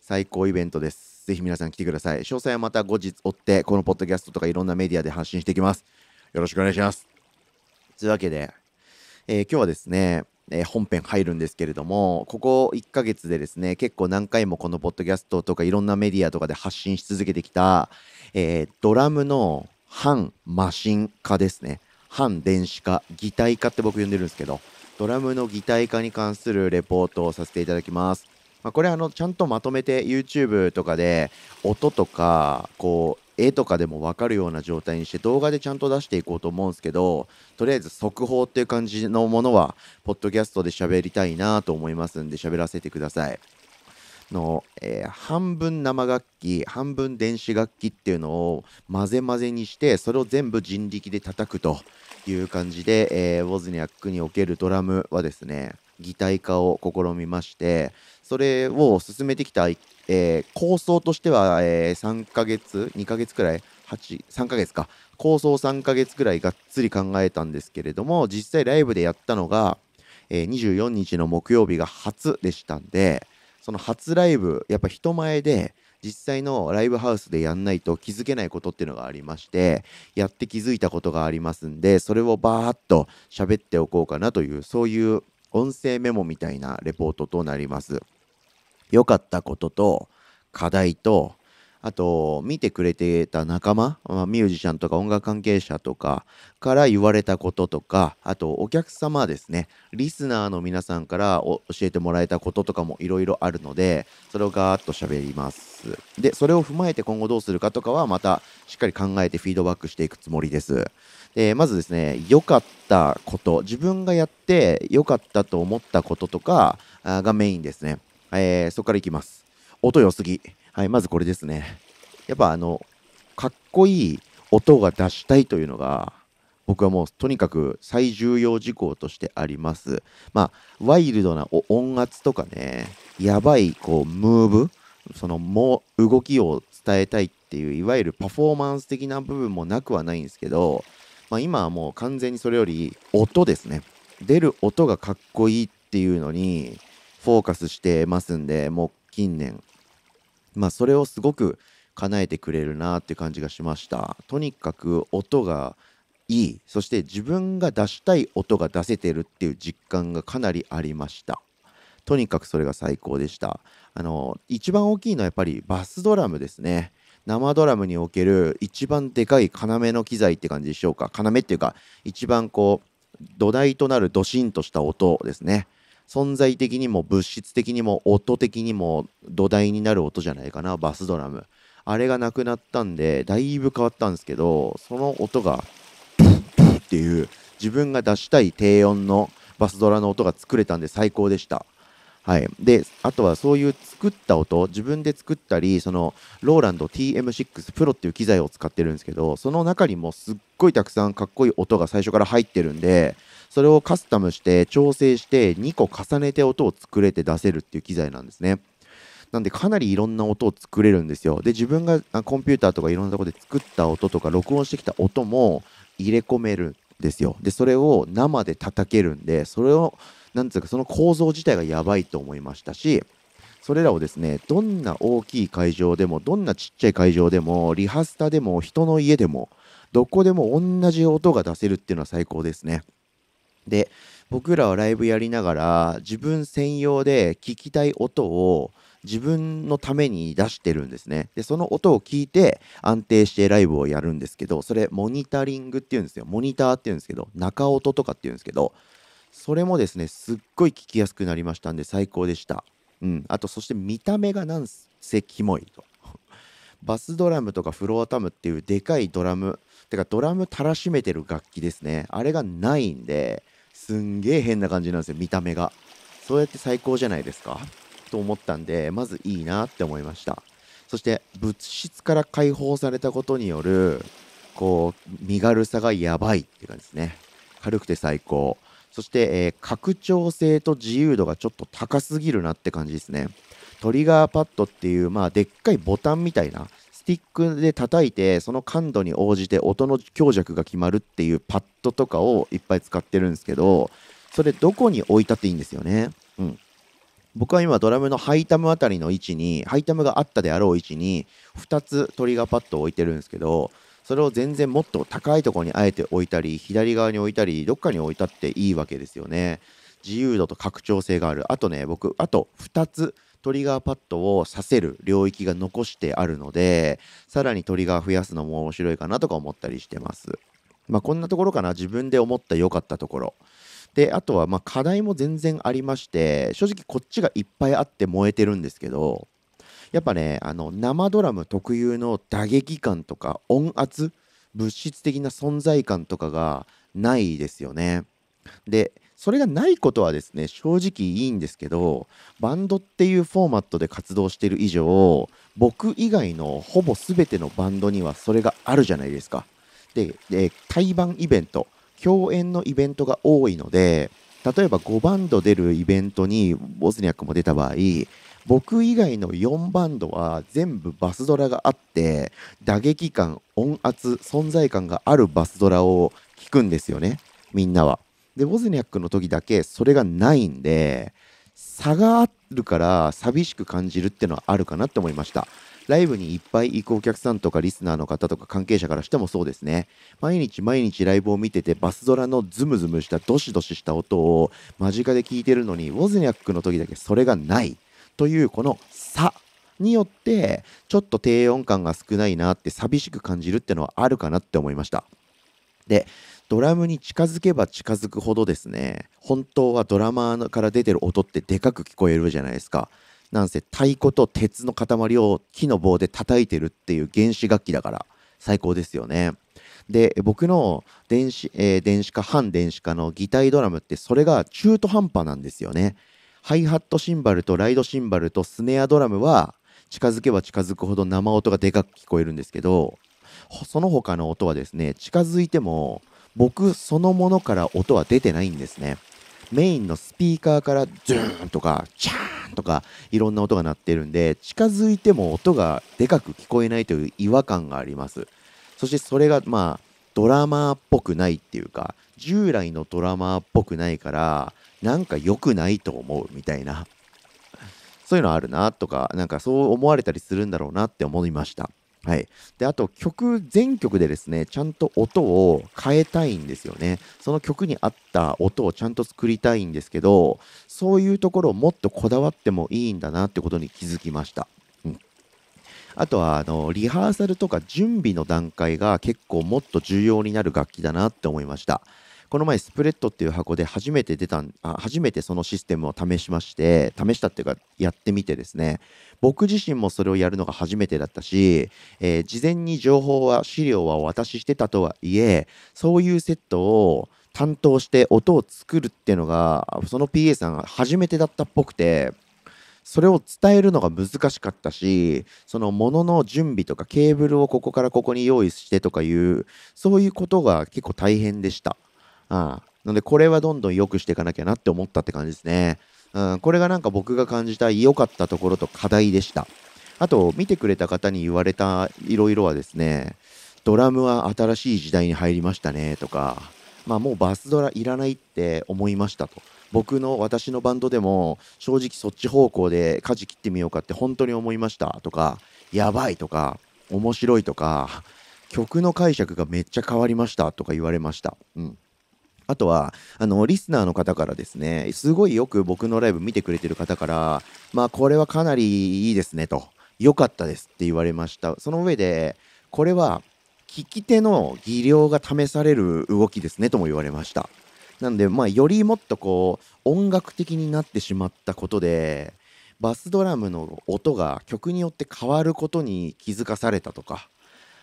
Speaker 1: 最高イベントです。ぜひ皆さん来てください。詳細はまた後日追って、このポッドキャストとかいろんなメディアで発信していきます。よろしくお願いします。というわけで、えー、今日はですね、えー、本編入るんですけれども、ここ1ヶ月でですね、結構何回もこのポッドキャストとかいろんなメディアとかで発信し続けてきた、えー、ドラムの反マシン化ですね。反電子化、擬態化って僕呼んでるんですけど、ドラムの擬態化に関するレポートをさせていただきます。まあ、これあのちゃんとまとめて YouTube とかで音とかこう絵とかでも分かるような状態にして動画でちゃんと出していこうと思うんですけどとりあえず速報っていう感じのものはポッドキャストで喋りたいなと思いますんで喋らせてください。の、えー、半分生楽器半分電子楽器っていうのを混ぜ混ぜにしてそれを全部人力で叩くという感じで、えー、ウォズニャックにおけるドラムはですね擬態化を試みましてそれを進めてきた、えー、構想としては、えー、3ヶ月、2ヶ月くらい、8、3ヶ月か、構想3ヶ月くらいがっつり考えたんですけれども、実際ライブでやったのが、えー、24日の木曜日が初でしたんで、その初ライブ、やっぱ人前で、実際のライブハウスでやんないと気づけないことっていうのがありまして、やって気づいたことがありますんで、それをバーっと喋っておこうかなという、そういう音声メモみたいなレポートとなります。良かったことと、課題と、あと、見てくれてた仲間、ミュージシャンとか音楽関係者とかから言われたこととか、あと、お客様ですね、リスナーの皆さんから教えてもらえたこととかもいろいろあるので、それをガーッと喋ります。で、それを踏まえて今後どうするかとかは、またしっかり考えてフィードバックしていくつもりです。で、まずですね、良かったこと、自分がやって良かったと思ったこととかがメインですね。えー、そこからいきます。音良すぎ。はい、まずこれですね。やっぱあの、かっこいい音が出したいというのが、僕はもうとにかく最重要事項としてあります。まあ、ワイルドな音圧とかね、やばいこうムーブ、そのもう動きを伝えたいっていう、いわゆるパフォーマンス的な部分もなくはないんですけど、まあ、今はもう完全にそれより音ですね。出る音がかっこいいっていうのに、フォーカスしてますんで、もう近年。まあ、それをすごく叶えてくれるなって感じがしました。とにかく音がいい、そして自分が出したい音が出せてるっていう実感がかなりありました。とにかくそれが最高でした。あの、一番大きいのはやっぱりバスドラムですね。生ドラムにおける一番でかい要の機材って感じでしょうか。要っていうか、一番こう、土台となるドシンとした音ですね。存在的にも物質的にも音的にも土台になる音じゃないかな、バスドラム。あれがなくなったんで、だいぶ変わったんですけど、その音が、プップッっていう自分が出したい低音のバスドラの音が作れたんで最高でした。はい。で、あとはそういう作った音、自分で作ったり、その、ローランド TM6 Pro っていう機材を使ってるんですけど、その中にもすっごいたくさんかっこいい音が最初から入ってるんで、それをカスタムして調整して2個重ねて音を作れて出せるっていう機材なんですね。なんでかなりいろんな音を作れるんですよ。で、自分がコンピューターとかいろんなとこで作った音とか録音してきた音も入れ込めるんですよ。で、それを生で叩けるんで、それを、なんつうか、その構造自体がやばいと思いましたし、それらをですね、どんな大きい会場でも、どんなちっちゃい会場でも、リハスタでも、人の家でも、どこでも同じ音が出せるっていうのは最高ですね。で僕らはライブやりながら自分専用で聞きたい音を自分のために出してるんですね。で、その音を聞いて安定してライブをやるんですけど、それモニタリングっていうんですよ。モニターっていうんですけど、中音とかっていうんですけど、それもですね、すっごい聞きやすくなりましたんで最高でした。うん。あと、そして見た目がなんせキモいと。バスドラムとかフロアタムっていうでかいドラム、てかドラムたらしめてる楽器ですね。あれがないんで、すんげえ変な感じなんですよ、見た目が。そうやって最高じゃないですかと思ったんで、まずいいなって思いました。そして、物質から解放されたことによる、こう、身軽さがやばいって感じですね。軽くて最高。そして、えー、拡張性と自由度がちょっと高すぎるなって感じですね。トリガーパッドっていう、まあ、でっかいボタンみたいな、ティックで叩いてその感度に応じて音の強弱が決まるっていうパッドとかをいっぱい使ってるんですけどそれどこに置いたっていいんですよね。うん、僕は今ドラムのハイタムあたりの位置にハイタムがあったであろう位置に2つトリガーパッドを置いてるんですけどそれを全然もっと高いところにあえて置いたり左側に置いたりどっかに置いたっていいわけですよね自由度と拡張性があるあとね僕あと2つトリガーパッドをさせる領域が残してあるので、さらにトリガー増やすのも面白いかなとか思ったりしてます。まあ、こんなところかな。自分で思った良かったところ。で、あとは、ま課題も全然ありまして、正直こっちがいっぱいあって燃えてるんですけど、やっぱね、あの、生ドラム特有の打撃感とか音圧、物質的な存在感とかがないですよね。で、それがないことはですね正直いいんですけどバンドっていうフォーマットで活動してる以上僕以外のほぼ全てのバンドにはそれがあるじゃないですか。でで対バンイベント共演のイベントが多いので例えば5バンド出るイベントにボスニャックも出た場合僕以外の4バンドは全部バスドラがあって打撃感音圧存在感があるバスドラを聞くんですよねみんなは。でウォズニャックの時だけそれがないんで差があるから寂しく感じるってのはあるかなって思いましたライブにいっぱい行くお客さんとかリスナーの方とか関係者からしてもそうですね。毎日毎日ライブを見ててバスドラのズムズムしたドシドシした音を間近で聞いてるのに、ウォズニャックの時だけそれがないというこの差によって、ちょっと低音感が少ないなって寂しく感じるってのはあるかなって思いました。で、ドラムに近づけば近づくほどですね本当はドラマーから出てる音ってでかく聞こえるじゃないですかなんせ太鼓と鉄の塊を木の棒で叩いてるっていう原子楽器だから最高ですよねで僕の電子,、えー、電子化反電子化の擬態ドラムってそれが中途半端なんですよねハイハットシンバルとライドシンバルとスネアドラムは近づけば近づくほど生音がでかく聞こえるんですけどその他の音はですね近づいても僕そのものから音は出てないんですね。メインのスピーカーからズーンとかチャーンとかいろんな音が鳴ってるんで近づいても音がでかく聞こえないという違和感がありますそしてそれがまあドラマーっぽくないっていうか従来のドラマーっぽくないからなんか良くないと思うみたいなそういうのあるなとかなんかそう思われたりするんだろうなって思いましたはい。で、あと曲、全曲でですね、ちゃんと音を変えたいんですよね。その曲に合った音をちゃんと作りたいんですけど、そういうところをもっとこだわってもいいんだなってことに気づきました。うん、あとは、あの、リハーサルとか準備の段階が結構もっと重要になる楽器だなって思いました。この前スプレッドっていう箱で初めて出たあ初めてそのシステムを試しまして試したっていうかやってみてですね僕自身もそれをやるのが初めてだったし、えー、事前に情報は資料はお渡ししてたとはいえそういうセットを担当して音を作るっていうのがその PA さんが初めてだったっぽくてそれを伝えるのが難しかったし、そのものの準備とかケーブルをここからここに用意してとかいう、そういうことが結構大変でした。ああなので、これはどんどん良くしていかなきゃなって思ったって感じですね。うん、これがなんか僕が感じた良かったところと課題でした。あと、見てくれた方に言われた色々はですね、ドラムは新しい時代に入りましたねとか、まあもうバスドラいらないって思いましたと。僕の私のバンドでも正直そっち方向で舵切ってみようかって本当に思いましたとか、やばいとか、面白いとか、曲の解釈がめっちゃ変わりましたとか言われました。うん。あとは、あの、リスナーの方からですね、すごいよく僕のライブ見てくれてる方から、まあ、これはかなりいいですねと、良かったですって言われました。その上で、これは、聞き手の技量が試される動きですねとも言われました。なんで、まあ、よりもっとこう、音楽的になってしまったことで、バスドラムの音が曲によって変わることに気づかされたとか、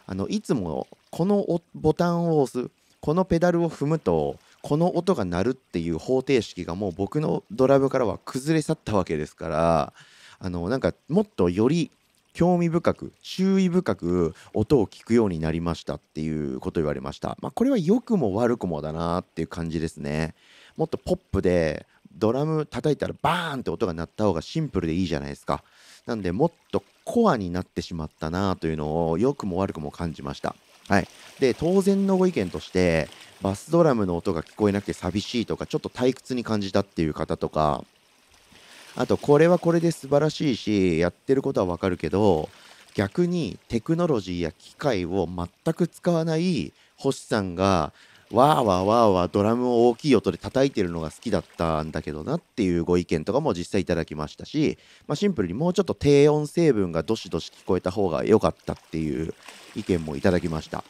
Speaker 1: あの、いつもこのボタンを押す、このペダルを踏むと、この音が鳴るっていう方程式がもう僕のドラムからは崩れ去ったわけですからあのなんかもっとより興味深く注意深く音を聞くようになりましたっていうこと言われました、まあ、これは良くも悪くもだなっていう感じですねもっとポップでドラム叩いたらバーンって音が鳴った方がシンプルでいいじゃないですかなんでもっとコアになってしまったなというのを良くも悪くも感じましたはいで当然のご意見としてバスドラムの音が聞こえなくて寂しいとかちょっと退屈に感じたっていう方とかあとこれはこれで素晴らしいしやってることはわかるけど逆にテクノロジーや機械を全く使わない星さんがわーわーわーわードラムを大きい音で叩いてるのが好きだったんだけどなっていうご意見とかも実際いただきましたし、まあ、シンプルにもうちょっと低音成分がどしどし聞こえた方が良かったっていう意見もいただきました。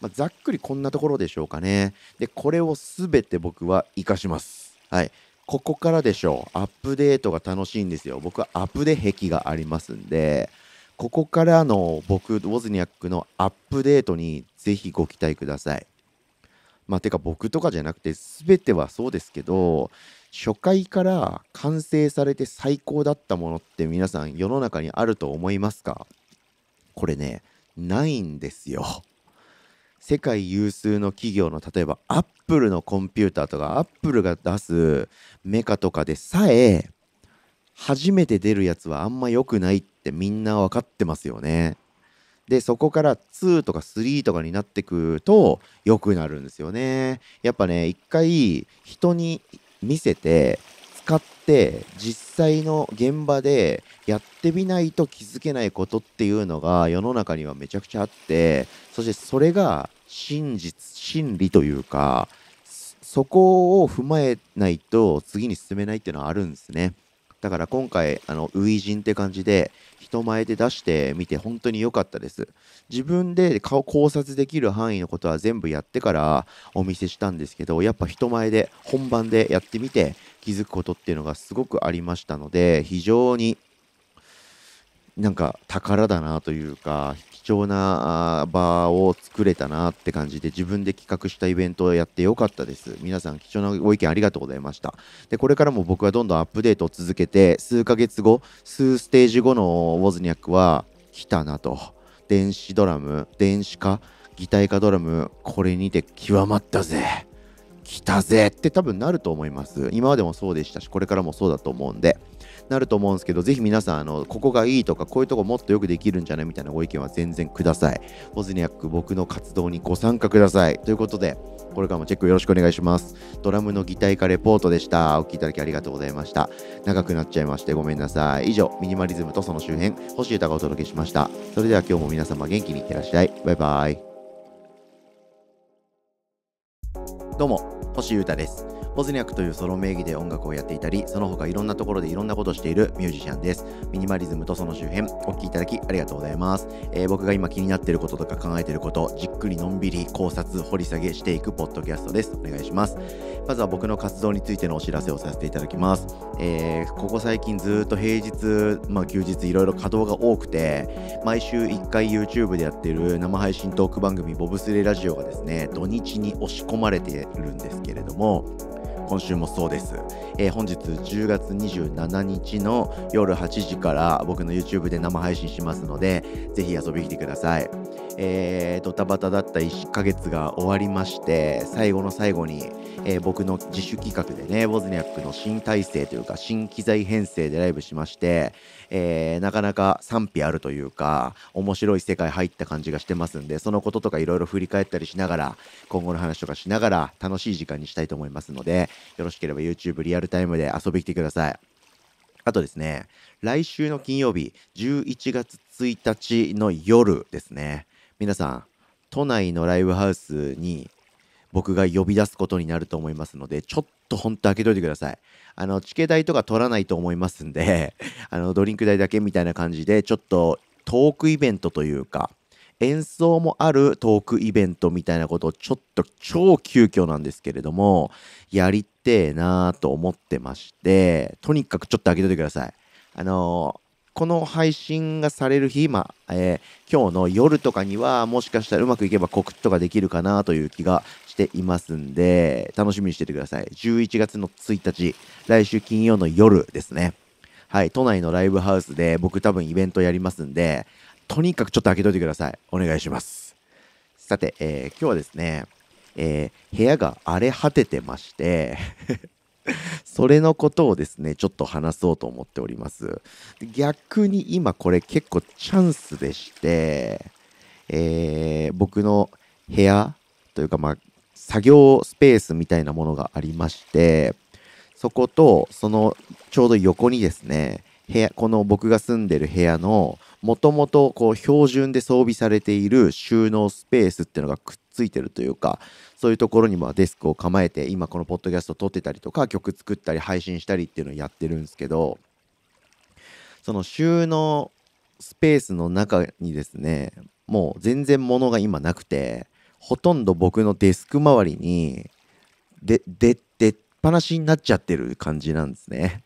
Speaker 1: まあ、ざっくりこんなところでしょうかね。で、これを全て僕は活かします。はい。ここからでしょう。アップデートが楽しいんですよ。僕はアップデ壁がありますんで、ここからの僕、ウォズニャックのアップデートにぜひご期待ください。まあ、てか僕とかじゃなくて、全てはそうですけど、初回から完成されて最高だったものって皆さん世の中にあると思いますかこれね、ないんですよ。世界有数の企業の例えばアップルのコンピューターとかアップルが出すメカとかでさえ初めて出るやつはあんま良くないってみんな分かってますよね。でそこから2とか3とかになってくと良くなるんですよね。やっぱね一回人に見せて使って実際の現場でやってみないと気づけないことっていうのが世の中にはめちゃくちゃあってそしてそれが真実真理というかそこを踏まえないと次に進めないっていうのはあるんですねだから今回あの初陣って感じで人前で出してみて本当に良かったです自分で考察できる範囲のことは全部やってからお見せしたんですけどやっぱ人前で本番でやってみて気づくことっていうのがすごくありましたので非常になんか宝だなというか貴重な場を作れたなって感じで自分で企画したイベントをやってよかったです皆さん貴重なご意見ありがとうございましたでこれからも僕はどんどんアップデートを続けて数ヶ月後数ステージ後のウォズニャックは来たなと電子ドラム電子化擬態化ドラムこれにて極まったぜ来たぜって多分なると思います。今までもそうでしたし、これからもそうだと思うんで、なると思うんですけど、ぜひ皆さん、あの、ここがいいとか、こういうとこもっとよくできるんじゃないみたいなご意見は全然ください。ボズニャック、僕の活動にご参加ください。ということで、これからもチェックよろしくお願いします。ドラムの擬態化レポートでした。お聴きいただきありがとうございました。長くなっちゃいましてごめんなさい。以上、ミニマリズムとその周辺、星歌がお届けしました。それでは今日も皆様元気にいってらっしゃい。バイバイ。どうも、星優太です。ポズニャクというソロ名義で音楽をやっていたり、その他いろんなところでいろんなことをしているミュージシャンです。ミニマリズムとその周辺、お聴きいただきありがとうございます。えー、僕が今気になっていることとか考えていること、じっくりのんびり考察、掘り下げしていくポッドキャストです。お願いします。まずは僕の活動についてのお知らせをさせていただきます。えー、ここ最近ずっと平日、まあ、休日いろいろ稼働が多くて、毎週1回 YouTube でやっている生配信トーク番組ボブスレラジオがですね、土日に押し込まれているんですけれども、今週もそうです、えー、本日10月27日の夜8時から僕の YouTube で生配信しますのでぜひ遊びに来てくださいえー、ドタバタだった1ヶ月が終わりまして最後の最後に、えー、僕の自主企画でねウォズニャックの新体制というか新機材編成でライブしましてえー、なかなか賛否あるというか、面白い世界入った感じがしてますんで、そのこととかいろいろ振り返ったりしながら、今後の話とかしながら、楽しい時間にしたいと思いますので、よろしければ YouTube リアルタイムで遊び来てください。あとですね、来週の金曜日、11月1日の夜ですね、皆さん、都内のライブハウスに僕が呼び出すことになると思いますので、ちょっとほんと開けといてください。あの、チケ代とか取らないと思いますんで、あの、ドリンク代だけみたいな感じで、ちょっとトークイベントというか、演奏もあるトークイベントみたいなことをちょっと超急遽なんですけれども、やりてえなーと思ってまして、とにかくちょっと開けといてください。あのー、この配信がされる日、まあ、えー、今日の夜とかには、もしかしたらうまくいけば告知とかできるかなという気がしていますんで、楽しみにしててください。11月の1日、来週金曜の夜ですね。はい、都内のライブハウスで僕多分イベントやりますんで、とにかくちょっと開けといてください。お願いします。さて、えー、今日はですね、えー、部屋が荒れ果ててまして それのことをですね、ちょっと話そうと思っております。逆に今これ結構チャンスでして、えー、僕の部屋というかまあ作業スペースみたいなものがありまして、そことそのちょうど横にですね、部屋この僕が住んでる部屋のもともとこう標準で装備されている収納スペースっていうのがくっついてるというかそういうところにもデスクを構えて今このポッドキャスト撮ってたりとか曲作ったり配信したりっていうのをやってるんですけどその収納スペースの中にですねもう全然物が今なくてほとんど僕のデスク周りにで出っぱなしになっちゃってる感じなんですね。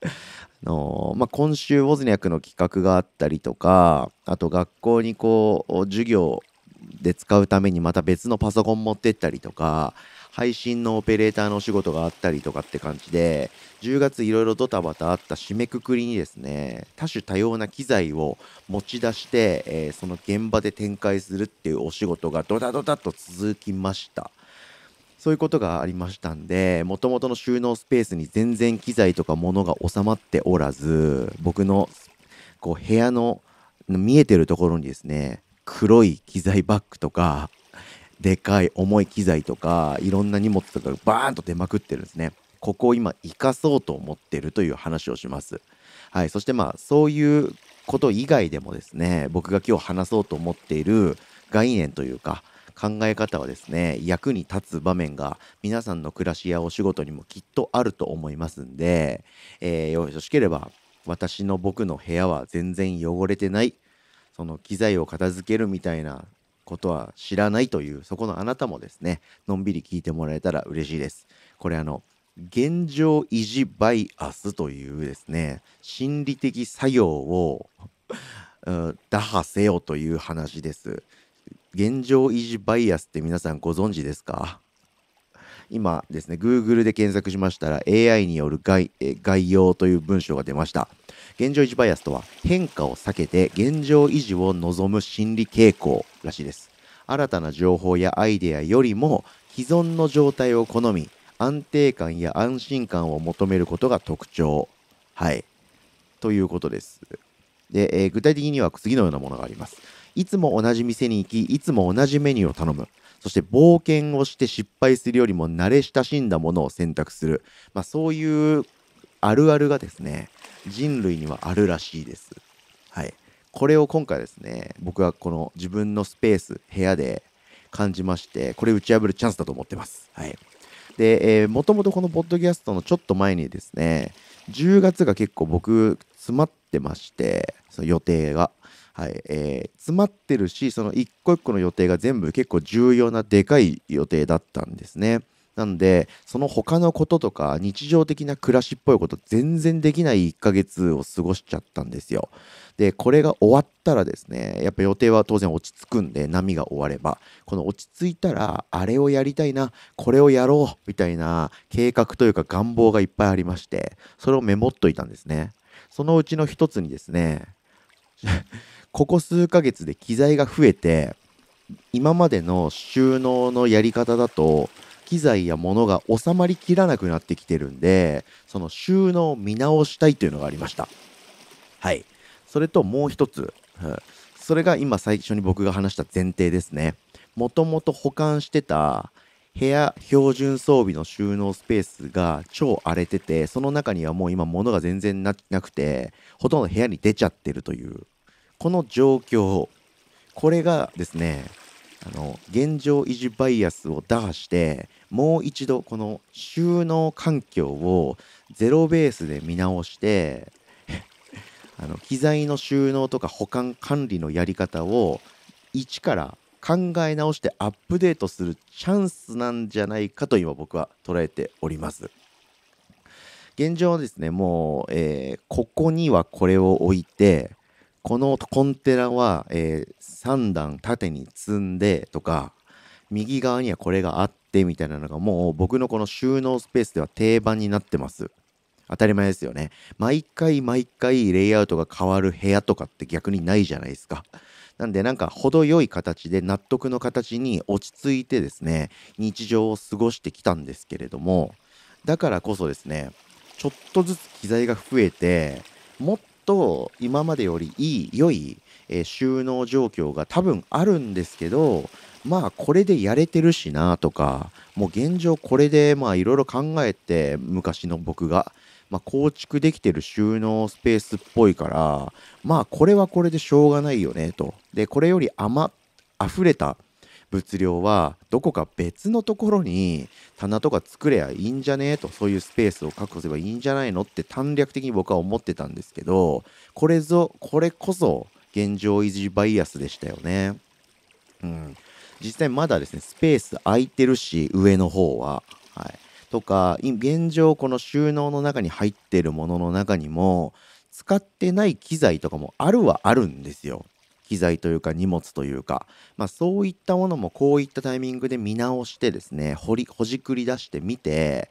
Speaker 1: のまあ、今週ウォズニャクの企画があったりとかあと学校にこう授業で使うためにまた別のパソコン持ってったりとか配信のオペレーターのお仕事があったりとかって感じで10月いろいろドタバタあった締めくくりにですね、多種多様な機材を持ち出して、えー、その現場で展開するっていうお仕事がドタドタと続きました。そういうことがありましたんで、もともとの収納スペースに全然機材とか物が収まっておらず、僕のこう部屋の見えてるところにですね、黒い機材バッグとか、でかい重い機材とか、いろんな荷物とかがバーンと出まくってるんですね。ここを今生かそうと思ってるという話をします。はい、そしてまあそういうこと以外でもですね僕が今日話そうと思っている概念というか考え方はですね役に立つ場面が皆さんの暮らしやお仕事にもきっとあると思いますんで、えー、よろしければ私の僕の部屋は全然汚れてないその機材を片付けるみたいなことは知らないというそこのあなたもですねのんびり聞いてもらえたら嬉しいです。これあの現状維持バイアスというですね心理的作用を 打破せよという話です現状維持バイアスって皆さんご存知ですか今ですね Google で検索しましたら AI による概概要という文章が出ました現状維持バイアスとは変化を避けて現状維持を望む心理傾向らしいです新たな情報やアイデアよりも既存の状態を好み安定感や安心感を求めることが特徴。はい。ということです。で、えー、具体的には次のようなものがあります。いつも同じ店に行き、いつも同じメニューを頼む。そして冒険をして失敗するよりも慣れ親しんだものを選択する。まあ、そういうあるあるがですね、人類にはあるらしいです。はい。これを今回ですね、僕はこの自分のスペース、部屋で感じまして、これ打ち破るチャンスだと思ってます。はい。で、えもともとこのポッドキャストのちょっと前にですね、10月が結構僕、詰まってまして、その予定が。はい、えー、詰まってるし、その一個一個の予定が全部結構重要なでかい予定だったんですね。なんで、その他のこととか、日常的な暮らしっぽいこと、全然できない1ヶ月を過ごしちゃったんですよ。で、これが終わったらですね、やっぱ予定は当然落ち着くんで、波が終われば、この落ち着いたら、あれをやりたいな、これをやろう、みたいな計画というか願望がいっぱいありまして、それをメモっといたんですね。そのうちの一つにですね、ここ数ヶ月で機材が増えて、今までの収納のやり方だと、機材や物が収まりきらなくなってきてるんで、その収納を見直したいというのがありました。はい。それともう一つ、それが今最初に僕が話した前提ですね。もともと保管してた部屋標準装備の収納スペースが超荒れてて、その中にはもう今物が全然なくて、ほとんど部屋に出ちゃってるという、この状況、これがですね、あの現状維持バイアスを打破してもう一度この収納環境をゼロベースで見直して あの機材の収納とか保管管理のやり方を一から考え直してアップデートするチャンスなんじゃないかと今僕は捉えております。現状はですねもう、えー、ここにはこれを置いてこのコンテナは、えー、3段縦に積んでとか右側にはこれがあってみたいなのがもう僕のこの収納スペースでは定番になってます当たり前ですよね毎回毎回レイアウトが変わる部屋とかって逆にないじゃないですかなんでなんか程よい形で納得の形に落ち着いてですね日常を過ごしてきたんですけれどもだからこそですねちょっとずつ機材が増えてもっと今までよりいい良い、え収納状況が多分あるんですけどまあこれでやれてるしなとかもう現状これでまあいろいろ考えて昔の僕が、まあ、構築できてる収納スペースっぽいからまあこれはこれでしょうがないよねとでこれより余溢れた物量はどこか別のところに棚とか作れやいいんじゃねえとそういうスペースを確保すればいいんじゃないのって短絡的に僕は思ってたんですけどこれぞこれこそ現状維持バイアスでしたよね。うん、実際まだですねスペース空いてるし上の方は。はいとか現状この収納の中に入ってるものの中にも使ってない機材とかもあるはあるんですよ。機材というか荷物というか、まあ、そういったものもこういったタイミングで見直してですねほりほじくり出してみて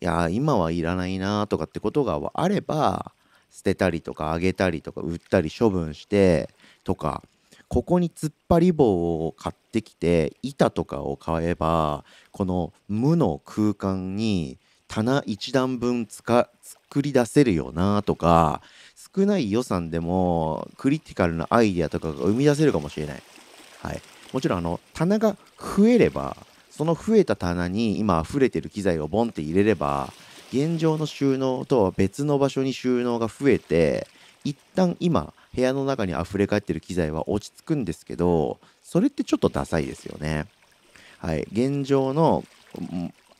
Speaker 1: いや今はいらないなとかってことがあれば捨てたりとかあげたりとか売ったり処分してとかここに突っ張り棒を買ってきて板とかを買えばこの無の空間に棚1段分作り出せるよなとか少ない予算でも、クリティカルなアイデアとかが生み出せるかもしれない。はい。もちろん、あの、棚が増えれば、その増えた棚に今溢れてる機材をボンって入れれば、現状の収納とは別の場所に収納が増えて、一旦今、部屋の中に溢れ返ってる機材は落ち着くんですけど、それってちょっとダサいですよね。はい。現状の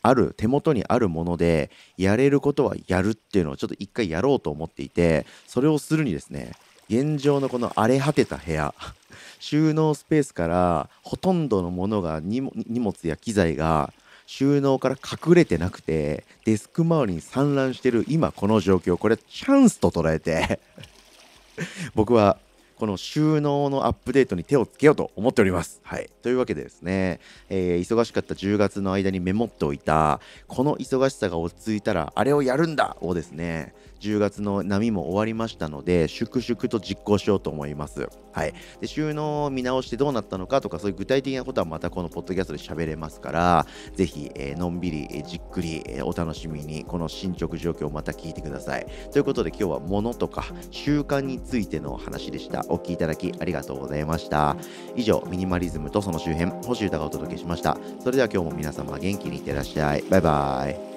Speaker 1: ある手元にあるものでやれることはやるっていうのをちょっと一回やろうと思っていてそれをするにですね現状のこの荒れ果てた部屋 収納スペースからほとんどのものが荷物や機材が収納から隠れてなくてデスク周りに散乱してる今この状況これチャンスと捉えて僕はこの収納のアップデートに手をつけようと思っております。はい。というわけでですね、えー、忙しかった10月の間にメモっておいた、この忙しさが落ち着いたら、あれをやるんだをですね、10月の波も終わりましたので、粛々と実行しようと思います。はい。で、収納見直してどうなったのかとか、そういう具体的なことはまたこのポッドキャストで喋れますから、ぜひ、えー、のんびり、えー、じっくり、えー、お楽しみに、この進捗状況をまた聞いてください。ということで今日は物とか習慣についての話でした。お聴きいただきありがとうございました。以上、ミニマリズムとその周辺、星歌がお届けしました。それでは今日も皆様元気にいってらっしゃい。バイバイ。